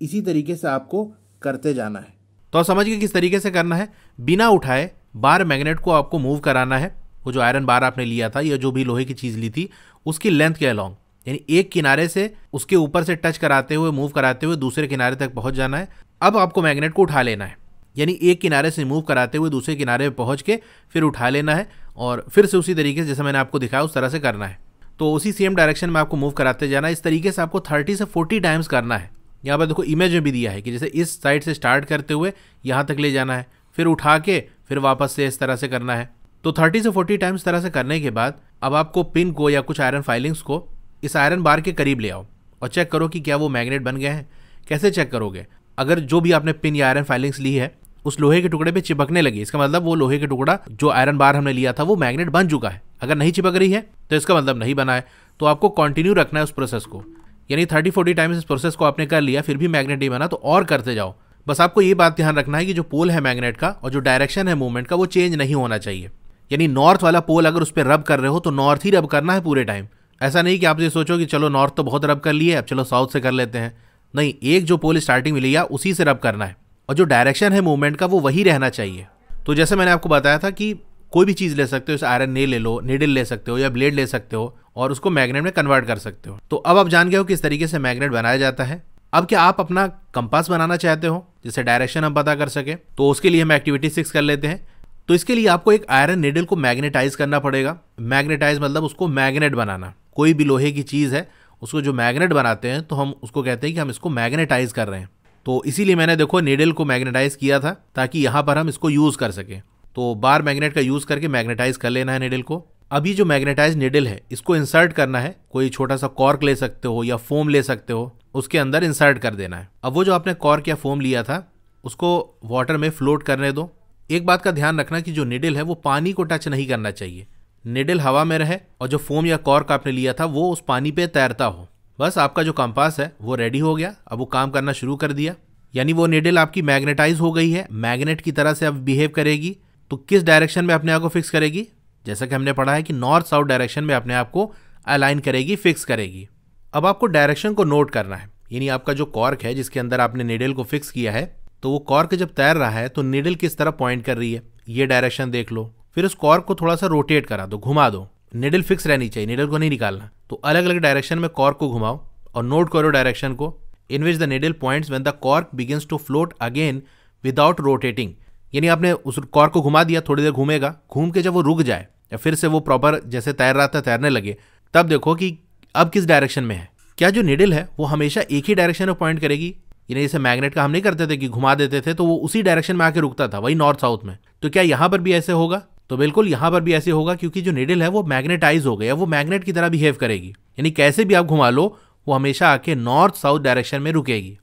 [SPEAKER 1] इसी तरीके से आपको करते जाना है तो समझ गए किस तरीके से करना है बिना उठाए बार मैग्नेट को आपको मूव कराना है वो जो आयरन बार आपने लिया था या जो भी लोहे की चीज़ ली थी उसकी लेंथ के अलॉन्ग यानी एक किनारे से उसके ऊपर से टच कराते हुए मूव कराते हुए दूसरे किनारे तक पहुंच जाना है अब आपको मैग्नेट को उठा लेना है यानी एक किनारे से मूव कराते हुए दूसरे किनारे पर पहुँच के फिर उठा लेना है और फिर से उसी तरीके से जैसे मैंने आपको दिखाया उस तरह से करना है तो उसी सेम डायरेक्शन में आपको मूव कराते जाना है इस तरीके से आपको थर्टी से फोर्टी टाइम्स करना है यहाँ पर देखो इमेज में भी दिया है कि जैसे इस साइड से स्टार्ट करते हुए यहाँ तक ले जाना है फिर उठा के फिर वापस से इस तरह से करना है तो 30 से 40 टाइम्स तरह से करने के बाद अब आपको पिन को या कुछ आयरन फाइलिंग्स को इस आयरन बार के करीब ले आओ और चेक करो कि क्या वो मैग्नेट बन गए हैं कैसे चेक करोगे अगर जो भी आपने पिन या आयरन फाइलिंग्स ली है उस लोहे के टुकड़े पे चिपकने लगी इसका मतलब वो लोहे के टुकड़ा जो आयरन बार हमने लिया था वो मैग्नेट बन चुका है अगर नहीं चिपक रही है तो इसका मतलब नहीं बना है तो आपको कंटिन्यू रखना है उस प्रोसेस को यानी थर्टी फोर्टी टाइम्स इस प्रोसेस को आपने कर लिया फिर भी मैग्नेट नहीं बना तो और करते जाओ बस आपको ये बात ध्यान रखना है कि जो पोल है मैग्नेट का और जो डायरेक्शन है मूवमेंट का वो चेंज नहीं होना चाहिए यानी नॉर्थ वाला पोल अगर उस पर रब कर रहे हो तो नॉर्थ ही रब करना है पूरे टाइम ऐसा नहीं कि आप ये सोचो कि चलो नॉर्थ तो बहुत रब कर लिए अब चलो साउथ से कर लेते हैं नहीं एक जो पोल स्टार्टिंग में लिया उसी से रब करना है और जो डायरेक्शन है मूवमेंट का वो वही रहना चाहिए तो जैसे मैंने आपको बताया था कि कोई भी चीज़ ले सकते हो जैसे आयरन ने ले लो नीडल ले सकते हो या ब्लेड ले सकते हो और उसको मैग्नेट में कन्वर्ट कर सकते हो तो अब आप जान गए हो किस तरीके से मैग्नेट बनाया जाता है अब क्या आप अपना कंपास बनाना चाहते हो जिससे डायरेक्शन हम पता कर सकें तो उसके लिए हम एक्टिविटी सिक्स कर लेते हैं तो इसके लिए आपको एक आयरन निडल को मैग्नेटाइज करना पड़ेगा मैग्नेटाइज मतलब उसको मैग्नेट बनाना कोई भी लोहे की चीज़ है उसको जो मैग्नेट बनाते हैं तो हम उसको कहते हैं कि हम इसको मैग्नेटाइज कर रहे हैं तो इसीलिए मैंने देखो निडल को मैग्नेटाइज किया था ताकि यहाँ पर हम इसको यूज़ कर सकें तो बार मैग्नेट का यूज़ करके मैग्नेटाइज कर लेना है निडल को अभी जो मैग्नेटाइज निडल है इसको इंसर्ट करना है कोई छोटा सा कॉर्क ले सकते हो या फोम ले सकते हो उसके अंदर इंसर्ट कर देना है अब वो जो आपने कॉर्क या फोम लिया था उसको वाटर में फ्लोट करने दो एक बात का ध्यान रखना कि जो निडल है वो पानी को टच नहीं करना चाहिए निडल हवा में रहे और जो फोम या कॉर्क आपने लिया था वो उस पानी पे तैरता हो बस आपका जो कंपास है वो रेडी हो गया अब वो काम करना शुरू कर दिया यानी वो निडल आपकी मैग्नेटाइज हो गई है मैग्नेट की तरह से अब बिहेव करेगी तो किस डायरेक्शन में अपने आप को फिक्स करेगी जैसा कि हमने पढ़ा है कि नॉर्थ साउथ डायरेक्शन में अपने आप को अलाइन करेगी फिक्स करेगी अब आपको डायरेक्शन को नोट करना है यानी आपका जो कॉर्क है जिसके अंदर आपने निडल को फिक्स किया है तो वो कॉर्क जब तैर रहा है तो निडल किस तरह पॉइंट कर रही है ये डायरेक्शन देख लो फिर उस कॉर्क को थोड़ा सा रोटेट करा दो घुमा दो निडल फिक्स रहनी चाहिए निडल को नहीं निकालना तो अलग अलग डायरेक्शन में कॉर्क को घुमाओ और नोट करो डायरेक्शन को in which the needle points when the cork begins to float again without rotating यानी आपने उस कॉर्क को घुमा दिया थोड़ी देर घूमेगा घूम के जब वो रुक जाए या फिर से वो प्रॉपर जैसे तैर रहा था तैरने लगे तब देखो कि अब किस डायरेक्शन में है क्या जो निडिल है वो हमेशा एक ही डायरेक्शन में पॉइंट करेगी यानी जैसे मैग्नेट का हम नहीं करते थे कि घुमा देते थे तो वो उसी डायरेक्शन में आके रुकता था वही नॉर्थ साउथ में तो क्या यहाँ पर भी ऐसे होगा तो बिल्कुल यहाँ पर भी ऐसे होगा क्योंकि जो निडिल है वो मैग्नेटाइज हो गया वो मैग्नेट की तरह बिहेव करेगी यानी कैसे भी आप घुमा लो वो हमेशा आके नॉर्थ साउथ डायरेक्शन में रुकेगी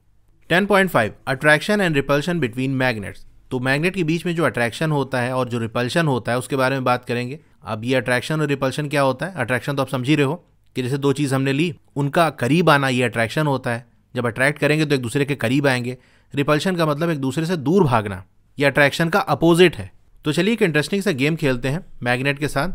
[SPEAKER 1] 10.5 attraction and repulsion between magnets तो मैग्नेट के बीच में जो अट्रैक्शन होता है और जो रिपल्शन होता है उसके बारे में बात करेंगे अब ये अट्रैक्शन और रिपल्शन क्या होता है अट्रैक्शन तो आप समझ ही रहे हो कि जैसे दो चीज़ हमने ली उनका करीब आना ये अट्रैक्शन होता है जब अट्रैक्ट करेंगे तो एक दूसरे के करीब आएंगे रिपल्शन का मतलब एक दूसरे से दूर भागना ये अट्रैक्शन का अपोजिट है तो चलिए एक इंटरेस्टिंग सा गेम खेलते हैं मैग्नेट के साथ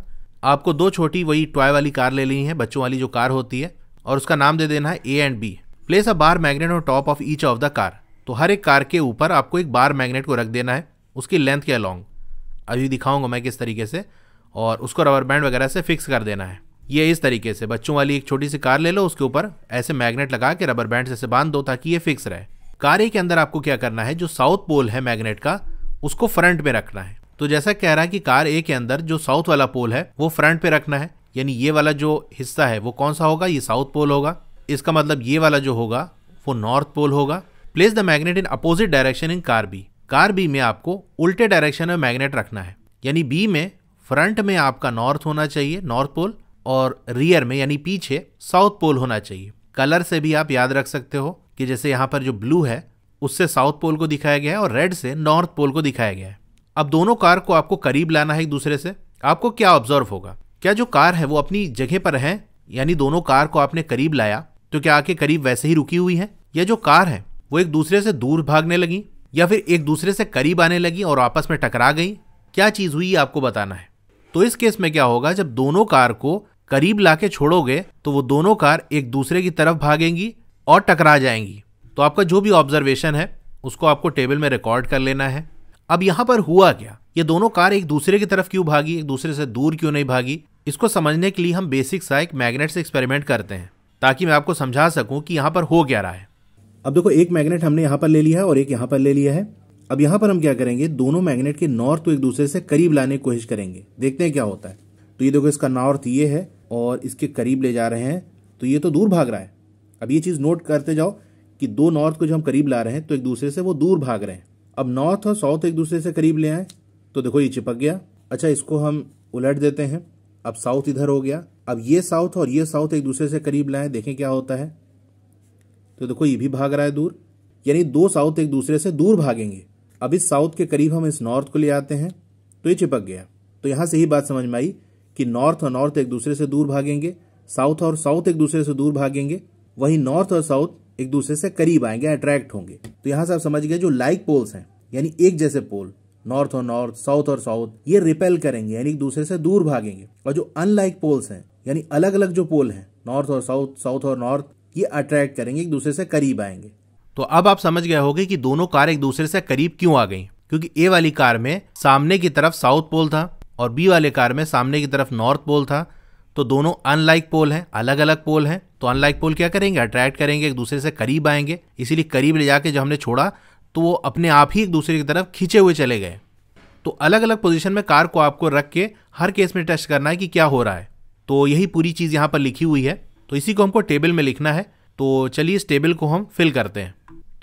[SPEAKER 1] आपको दो छोटी वही टॉय वाली कार ले ली है बच्चों वाली जो कार होती है और उसका नाम दे देना है A and B place a bar magnet on top of each of the car तो हर एक कार के ऊपर आपको एक बार मैग्नेट को रख देना है उसकी लेंथ के अलॉन्ग अभी दिखाऊंगा मैं किस तरीके से और उसको रबर बैंड वगैरह से फिक्स कर देना है ये इस तरीके से बच्चों वाली एक छोटी सी कार ले लो उसके ऊपर ऐसे मैग्नेट लगा के रबर बैंड से बांध दो ताकि ये फिक्स रहे कार के अंदर आपको क्या करना है जो साउथ पोल है मैग्नेट का उसको फ्रंट में रखना है तो जैसा कह रहा है कि कार ए के अंदर जो साउथ वाला पोल है वो फ्रंट पे रखना है यानी ये वाला जो हिस्सा है वो कौन सा होगा ये साउथ पोल होगा इसका मतलब ये वाला जो होगा वो नॉर्थ पोल होगा place the magnet in opposite direction in car B car B में आपको उल्टे डायरेक्शन में मैग्नेट रखना है यानी बी में फ्रंट में आपका नॉर्थ होना चाहिए नॉर्थ पोल और रियर में यानी पीछे साउथ पोल होना चाहिए कलर से भी आप याद रख सकते हो कि जैसे यहाँ पर जो ब्लू है उससे साउथ पोल को दिखाया गया है और रेड से नॉर्थ पोल को दिखाया गया है अब दोनों कार को आपको करीब लाना है एक दूसरे से आपको क्या ऑब्जर्व होगा क्या जो कार है वो अपनी जगह पर है यानी दोनों कार को आपने करीब लाया तो क्या आके करीब वैसे ही रुकी हुई है या जो कार है वो एक दूसरे से दूर भागने लगी या फिर एक दूसरे से करीब आने लगी और आपस में टकरा गई क्या चीज़ हुई आपको बताना है तो इस केस में क्या होगा जब दोनों कार को करीब लाके छोड़ोगे तो वो दोनों कार एक दूसरे की तरफ भागेंगी और टकरा जाएंगी तो आपका जो भी ऑब्जर्वेशन है उसको आपको टेबल में रिकॉर्ड कर लेना है अब यहाँ पर हुआ क्या ये दोनों कार एक दूसरे की तरफ क्यों भागी एक दूसरे से दूर क्यों नहीं भागी इसको समझने के लिए हम बेसिक सा एक मैग्नेट से एक्सपेरिमेंट करते हैं ताकि मैं आपको समझा सकूं कि यहाँ पर हो क्या रहा है अब देखो एक मैग्नेट हमने यहाँ पर ले लिया है और एक यहाँ पर ले लिया है अब यहां पर हम क्या करेंगे दोनों मैग्नेट के नॉर्थ को एक दूसरे से करीब लाने की कोशिश करेंगे देखते हैं क्या होता है तो ये देखो इसका नॉर्थ ये है और इसके करीब ले जा रहे हैं तो ये तो दूर भाग रहा है अब ये चीज़ नोट करते जाओ कि दो नॉर्थ को जो हम करीब ला रहे हैं तो एक दूसरे से वो दूर भाग रहे हैं अब नॉर्थ और साउथ एक दूसरे से करीब ले आए तो देखो ये चिपक गया अच्छा इसको हम उलट देते हैं अब साउथ इधर हो गया अब ये साउथ और ये साउथ एक दूसरे से करीब लाए देखें क्या होता है तो देखो ये भी भाग रहा है दूर यानी दो साउथ एक दूसरे से दूर भागेंगे अब इस साउथ के करीब हम इस नॉर्थ को ले आते हैं तो ये चिपक गया तो यहां से ही बात समझ में आई कि नॉर्थ और नॉर्थ एक दूसरे से दूर भागेंगे साउथ और साउथ एक दूसरे से दूर भागेंगे वहीं नॉर्थ और साउथ एक दूसरे से करीब आएंगे अट्रैक्ट होंगे तो यहाँ से आप समझ गए जो लाइक पोल्स हैं यानी एक जैसे पोल नॉर्थ और नॉर्थ साउथ और साउथ ये रिपेल करेंगे यानी एक दूसरे से दूर भागेंगे और जो अनलाइक पोल्स हैं यानी अलग अलग जो पोल हैं नॉर्थ और साउथ साउथ और नॉर्थ ये अट्रैक्ट करेंगे एक दूसरे से करीब आएंगे तो अब आप समझ गए होंगे कि दोनों कार एक दूसरे से करीब क्यों आ गई क्योंकि ए वाली कार में सामने की तरफ साउथ पोल था और बी वाले कार में सामने की तरफ नॉर्थ पोल था तो दोनों अनलाइक पोल हैं अलग अलग पोल हैं तो अनलाइक पोल क्या करेंगे अट्रैक्ट करेंगे एक दूसरे से करीब आएंगे इसीलिए करीब ले जाके जब हमने छोड़ा तो वो अपने आप ही एक दूसरे की तरफ खींचे हुए चले गए तो अलग अलग पोजीशन में कार को आपको रख के हर केस में टेस्ट करना है कि क्या हो रहा है तो यही पूरी चीज़ यहाँ पर लिखी हुई है तो इसी को हमको टेबल में लिखना है तो चलिए इस टेबल को हम फिल करते हैं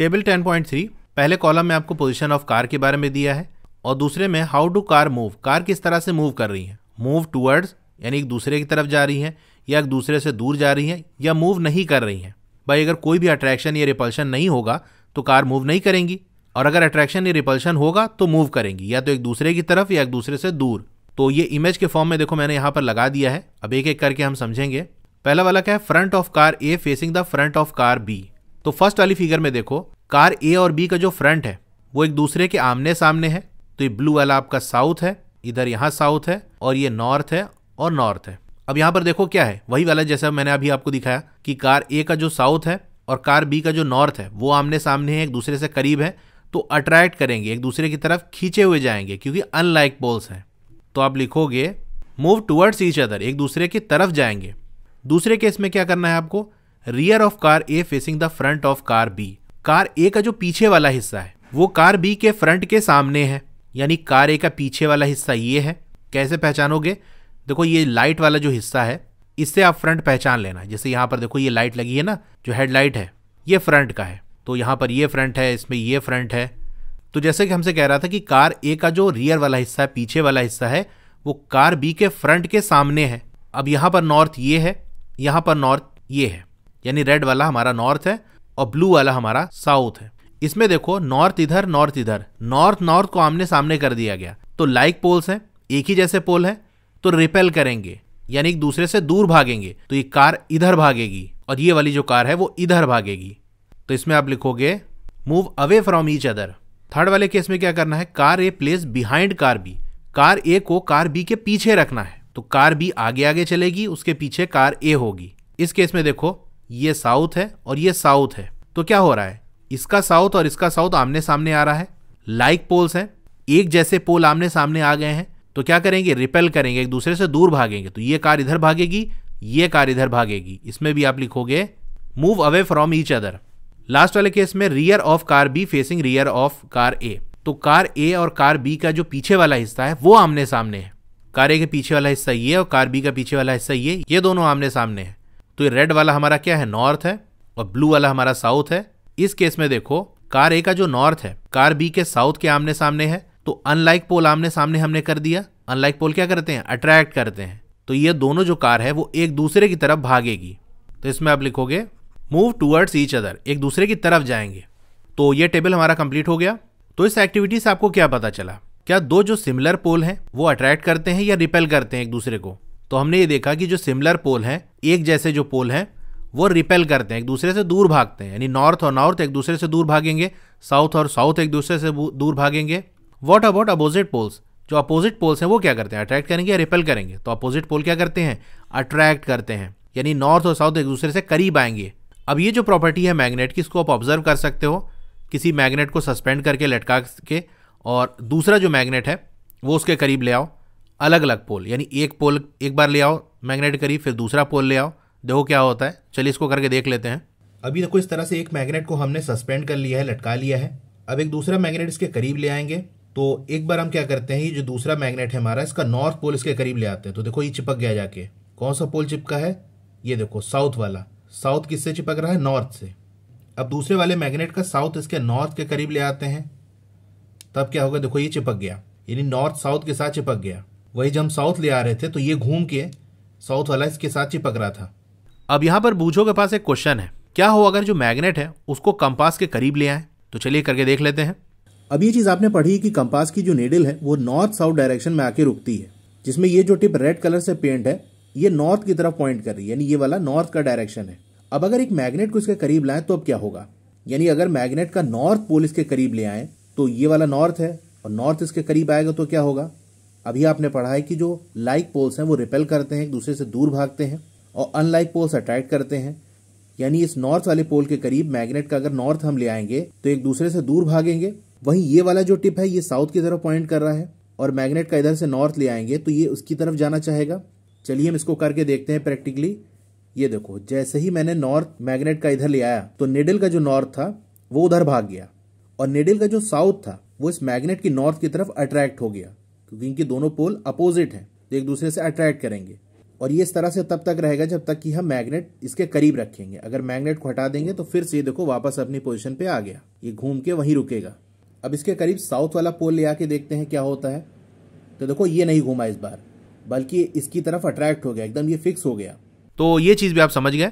[SPEAKER 1] टेबल 10.3 पहले कॉलम में आपको पोजीशन ऑफ कार के बारे में दिया है और दूसरे में how do car move car किस तरह से मूव कर रही है मूव टूवर्ड्स यानी एक दूसरे की तरफ जा रही है या एक दूसरे से दूर जा रही है या मूव नहीं कर रही है भाई अगर कोई भी अट्रैक्शन या रिपल्शन नहीं होगा तो कार मूव नहीं करेंगी और अगर अट्रैक्शन या रिपल्शन होगा तो मूव करेंगी या तो एक दूसरे की तरफ या एक दूसरे से दूर तो ये इमेज के फॉर्म में देखो मैंने यहाँ पर लगा दिया है अब एक एक करके हम समझेंगे पहला वाला क्या है front of car A facing the front of car B तो फर्स्ट वाली फिगर में देखो कार ए और बी का जो फ्रंट है वो एक दूसरे के आमने सामने है तो ये ब्लू वाला आपका साउथ है इधर यहाँ साउथ है और ये नॉर्थ है और नॉर्थ है अब यहाँ पर देखो क्या है वही वाला जैसा मैंने अभी आपको दिखाया कि कार ए का जो साउथ है और कार बी का जो नॉर्थ है वो आमने सामने है एक दूसरे से करीब है तो अट्रैक्ट करेंगे एक दूसरे की तरफ खींचे हुए जाएंगे क्योंकि अनलाइक पोल्स हैं तो आप लिखोगे मूव टुवर्ड्स ईच अदर एक दूसरे की तरफ जाएंगे दूसरे केस में क्या करना है आपको rear of car A facing the front of car B car A का जो पीछे वाला हिस्सा है वो कार बी के फ्रंट के सामने है यानी कार ए का पीछे वाला हिस्सा ये है कैसे पहचानोगे देखो ये लाइट वाला जो हिस्सा है इससे आप फ्रंट पहचान लेना जैसे यहाँ पर देखो ये लाइट लगी है ना जो हेडलाइट है ये फ्रंट का है तो यहाँ पर ये फ्रंट है इसमें ये फ्रंट है तो जैसे कि हमसे कह रहा था कि कार ए का जो रियर वाला हिस्सा है पीछे वाला हिस्सा है वो कार बी के फ्रंट के सामने है अब यहाँ पर नॉर्थ ये है यहाँ पर नॉर्थ ये है यानी रेड वाला हमारा नॉर्थ है और ब्लू वाला हमारा साउथ है इसमें देखो नॉर्थ इधर नॉर्थ इधर नॉर्थ नॉर्थ को आमने सामने कर दिया गया तो लाइक पोल्स हैं एक ही जैसे पोल है तो रिपेल करेंगे यानी एक दूसरे से दूर भागेंगे तो ये कार इधर भागेगी और ये वाली जो कार है वो इधर भागेगी तो इसमें आप लिखोगे move away from each other third वाले केस में क्या करना है car A place behind car B car A को कार बी के पीछे रखना है तो कार बी आगे आगे चलेगी उसके पीछे कार ए होगी इस केस में देखो ये साउथ है और ये साउथ है तो क्या हो रहा है इसका साउथ और इसका साउथ आमने सामने आ रहा है लाइक पोल्स हैं एक जैसे पोल आमने सामने आ गए हैं तो क्या करेंगे रिपेल करेंगे एक दूसरे से दूर भागेंगे तो ये कार इधर भागेगी ये कार इधर भागेगी इसमें भी आप लिखोगे move away from each other last वाले केस में rear of car B facing rear of car A तो कार ए और कार बी का जो पीछे वाला हिस्सा है वो आमने सामने है कार ए के पीछे वाला हिस्सा ये और कार बी का पीछे वाला हिस्सा ये ये दोनों आमने सामने है तो ये रेड वाला हमारा क्या है नॉर्थ है और ब्लू वाला हमारा साउथ है इस केस में देखो कार ए का जो नॉर्थ है कार बी के साउथ के आमने सामने है तो अनलाइक पोल आमने सामने हमने कर दिया अनलाइक पोल क्या करते हैं अट्रैक्ट करते हैं तो ये दोनों जो कार है वो एक दूसरे की तरफ भागेगी तो इसमें आप लिखोगे मूव टूवर्ड्स ईच अदर एक दूसरे की तरफ जाएंगे तो ये टेबल हमारा कंप्लीट हो गया तो इस एक्टिविटी से आपको क्या पता चला क्या दो जो सिमिलर पोल हैं वो अट्रैक्ट करते हैं या रिपेल करते हैं एक दूसरे को तो हमने ये देखा कि जो सिमिलर पोल हैं एक जैसे जो पोल हैं वो रिपेल करते हैं एक दूसरे से दूर भागते हैं यानी नॉर्थ और नॉर्थ एक दूसरे से दूर भागेंगे साउथ और साउथ एक दूसरे से दूर भागेंगे वॉट अबाउट अपोजिट पोल्स जो अपोजिट पोल्स हैं वो क्या करते हैं अट्रैक्ट करेंगे या रिपेल करेंगे तो अपोजिट पोल क्या करते हैं अट्रैक्ट करते हैं यानी नॉर्थ और साउथ एक दूसरे से करीब आएंगे अब ये जो प्रॉपर्टी है मैग्नेट की इसको आप ऑब्जर्व कर सकते हो किसी मैग्नेट को सस्पेंड करके लटका के और दूसरा जो मैग्नेट है वो उसके करीब ले आओ अलग अलग पोल यानी एक पोल एक बार ले आओ मैग्नेट करी फिर दूसरा पोल ले आओ देखो क्या होता है चलिए इसको करके देख लेते हैं अभी देखो इस तरह से एक मैग्नेट को हमने सस्पेंड कर लिया है लटका लिया है अब एक दूसरा मैग्नेट इसके करीब ले आएंगे तो एक बार हम क्या करते हैं ये जो दूसरा मैग्नेट है हमारा इसका नॉर्थ पोल इसके करीब ले आते हैं तो देखो ये चिपक गया जाके कौन सा पोल चिपका है ये देखो साउथ वाला साउथ किससे चिपक रहा है नॉर्थ से अब दूसरे वाले मैग्नेट का साउथ इसके नॉर्थ के करीब ले आते हैं तब क्या होगा देखो ये चिपक गया यानी नॉर्थ साउथ के साथ चिपक गया वही जब हम साउथ ले आ रहे थे तो ये घूम के साउथ वाला इसके साथ चिपक रहा था अब यहाँ पर बूझो के पास एक क्वेश्चन है क्या हो अगर जो मैग्नेट है उसको कंपास के करीब ले आए तो चलिए करके देख लेते हैं अब ये चीज आपने पढ़ी कि कंपास की जो नेडल है वो नॉर्थ साउथ डायरेक्शन में आके रुकती है जिसमें ये जो टिप रेड कलर से पेंट है ये नॉर्थ की तरफ पॉइंट कर रही है यानी ये वाला नॉर्थ का डायरेक्शन है अब अगर एक मैग्नेट को इसके करीब लाएं तो अब क्या होगा यानी अगर मैग्नेट का नॉर्थ पोल इसके करीब ले आए तो ये वाला नॉर्थ है और नॉर्थ इसके करीब आएगा तो क्या होगा अभी आपने पढ़ा है कि जो लाइक पोल्स हैं वो रिपेल करते हैं एक दूसरे से दूर भागते हैं और अनलाइक पोल्स अट्रैक्ट करते हैं यानी इस नॉर्थ वाले पोल के करीब मैग्नेट का अगर नॉर्थ हम ले आएंगे तो एक दूसरे से दूर भागेंगे वहीं ये वाला जो टिप है ये साउथ की तरफ पॉइंट कर रहा है और मैग्नेट का इधर से नॉर्थ ले आएंगे तो ये उसकी तरफ जाना चाहेगा चलिए हम इसको करके देखते हैं प्रैक्टिकली ये देखो जैसे ही मैंने नॉर्थ मैग्नेट का इधर ले आया तो निडल का जो नॉर्थ था वो उधर भाग गया और निडिल का जो साउथ था वो इस मैग्नेट की नॉर्थ की तरफ अट्रैक्ट हो गया क्योंकि इनके दोनों पोल अपोजिट हैं तो एक दूसरे से अट्रैक्ट करेंगे और ये इस तरह से तब तक रहेगा जब तक कि हम मैग्नेट इसके करीब रखेंगे अगर मैग्नेट को हटा देंगे तो फिर से ये देखो वापस अपनी पोजिशन पे आ गया ये घूम के वहीं रुकेगा अब इसके करीब साउथ वाला पोल ले आके देखते हैं क्या होता है तो देखो ये नहीं घूमा इस बार बल्कि इसकी तरफ अट्रैक्ट हो गया एकदम ये फिक्स हो गया तो ये चीज़ भी आप समझ गए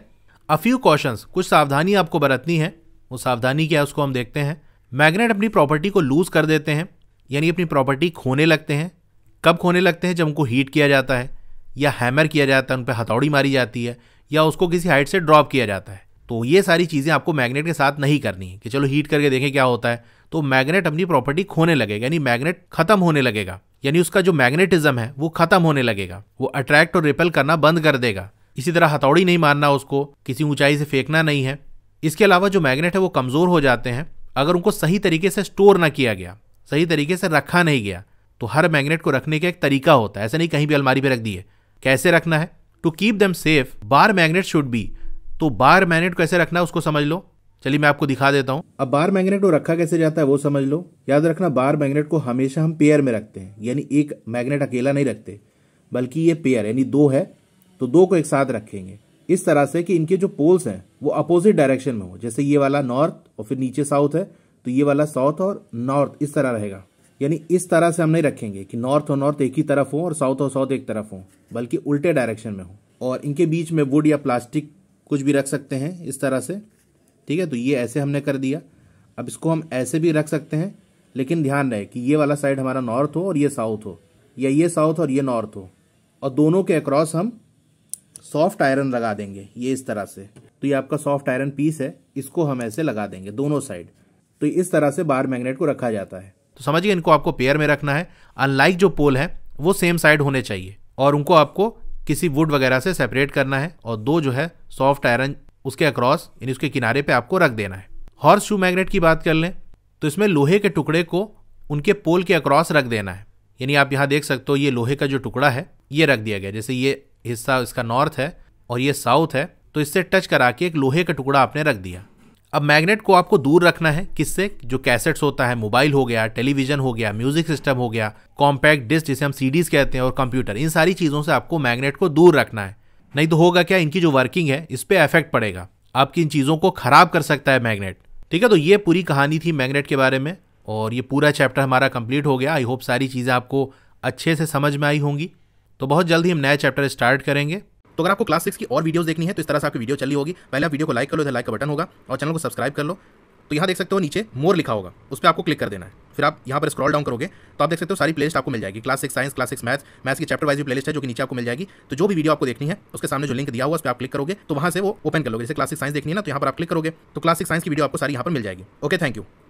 [SPEAKER 1] अफ्यू क्वेश्चन कुछ सावधानी आपको बरतनी है वो सावधानी क्या है उसको हम देखते हैं मैग्नेट अपनी प्रॉपर्टी को लूज कर देते हैं यानी अपनी प्रॉपर्टी खोने लगते हैं कब खोने लगते हैं जब उनको हीट किया जाता है या हैमर किया जाता है उन पर हथौड़ी मारी जाती है या उसको किसी हाइट से ड्रॉप किया जाता है तो ये सारी चीज़ें आपको मैग्नेट के साथ नहीं करनी है कि चलो हीट करके देखें क्या होता है तो मैग्नेट अपनी प्रॉपर्टी खोने लगेगा यानी मैग्नेट खत्म होने लगेगा यानी उसका जो मैग्नेटिज्म है वो खत्म होने लगेगा वो अट्रैक्ट और रिपेल करना बंद कर देगा इसी तरह हथौड़ी नहीं मारना उसको किसी ऊंचाई से फेंकना नहीं है इसके अलावा जो मैग्नेट है वो कमज़ोर हो जाते हैं अगर उनको सही तरीके से स्टोर ना किया गया सही तरीके से रखा नहीं गया तो हर मैग्नेट को रखने का एक तरीका होता है ऐसा नहीं कहीं भी अलमारी पे रख दिए कैसे रखना है to keep them safe bar magnet should be तो बार मैग्नेट कैसे रखना है उसको समझ लो चलिए मैं आपको दिखा देता हूँ अब बार मैग्नेट को रखा कैसे जाता है वो समझ लो याद रखना बार मैग्नेट को हमेशा हम पेयर में रखते हैं यानी एक मैग्नेट अकेला नहीं रखते बल्कि ये पेयर यानी दो है तो दो को एक साथ रखेंगे इस तरह से कि इनके जो पोल्स हैं वो अपोजिट डायरेक्शन में हो जैसे ये वाला नॉर्थ और फिर नीचे साउथ है तो ये वाला साउथ और नॉर्थ इस तरह रहेगा यानी इस तरह से हम नहीं रखेंगे कि नॉर्थ और नॉर्थ एक ही तरफ हो और साउथ और साउथ एक तरफ हो बल्कि उल्टे डायरेक्शन में हो और इनके बीच में वुड या प्लास्टिक कुछ भी रख सकते हैं इस तरह से ठीक है तो ये ऐसे हमने कर दिया अब इसको हम ऐसे भी रख सकते हैं लेकिन ध्यान रहे कि ये वाला साइड हमारा नॉर्थ हो और ये साउथ हो या ये साउथ और ये नॉर्थ हो और दोनों के अक्रॉस हम सॉफ्ट आयरन लगा देंगे ये इस तरह से तो ये आपका सॉफ्ट आयरन पीस है इसको हम ऐसे लगा देंगे दोनों साइड तो इस तरह से बार मैग्नेट को रखा जाता है तो समझिए इनको आपको पेयर में रखना है अनलाइक जो पोल है वो सेम साइड होने चाहिए और उनको आपको किसी वुड वगैरह से सेपरेट करना है और दो जो है सॉफ्ट आयरन उसके अक्रॉस यानी उसके किनारे पे आपको रख देना है हॉर्स शू मैग्नेट की बात कर लें तो इसमें लोहे के टुकड़े को उनके पोल के अक्रॉस रख देना है यानी आप यहाँ देख सकते हो ये लोहे का जो टुकड़ा है ये रख दिया गया जैसे ये हिस्सा इसका नॉर्थ है और ये साउथ है तो इससे टच करा के एक लोहे का टुकड़ा आपने रख दिया अब मैग्नेट को आपको दूर रखना है किससे जो कैसेट्स होता है मोबाइल हो गया टेलीविजन हो गया म्यूजिक सिस्टम हो गया कॉम्पैक्ट डिस्क जिसे हम सीडीज कहते हैं और कंप्यूटर इन सारी चीज़ों से आपको मैग्नेट को दूर रखना है नहीं तो होगा क्या इनकी जो वर्किंग है इस पर इफेक्ट पड़ेगा आपकी इन चीज़ों को ख़राब कर सकता है मैग्नेट ठीक है तो ये पूरी कहानी थी मैग्नेट के बारे में और ये पूरा चैप्टर हमारा कंप्लीट हो गया आई होप सारी चीज़ें आपको अच्छे से समझ में आई होंगी तो बहुत जल्द ही हम नया चैप्टर स्टार्ट करेंगे तो अगर आपको क्लास सिक्स की और वीडियोस देखनी है तो इस तरह से आपकी वीडियो चली होगी पहले आप वीडियो को लाइक कर लो इधर लाइक का बटन होगा और चैनल को सब्सक्राइब कर लो तो यहाँ देख सकते हो नीचे मोर लिखा होगा उस पर आपको क्लिक कर देना है फिर आप यहाँ पर स्क्रॉल डाउन करोगे तो आप देख सकते हो सारी प्लेलिस्ट आपको मिल जाएगी class six science class six maths maths की चैप्टर वाइज प्लेलिस्ट है जो कि नीचे आपको मिल जाएगी तो जो भी वीडियो आपको देखनी है उसके सामने जो लिंक दिया हुआ उस पर आप क्लिक करोगे तो वहाँ से वो ओपन कर लोगे जैसे क्लासिक साइंस देखनी है ना तो यहाँ पर आप क्लिक करोगे तो क्लासिक साइंस की वीडियो आपको सारी यहाँ पर मिल जाएगी ओके थैंक यू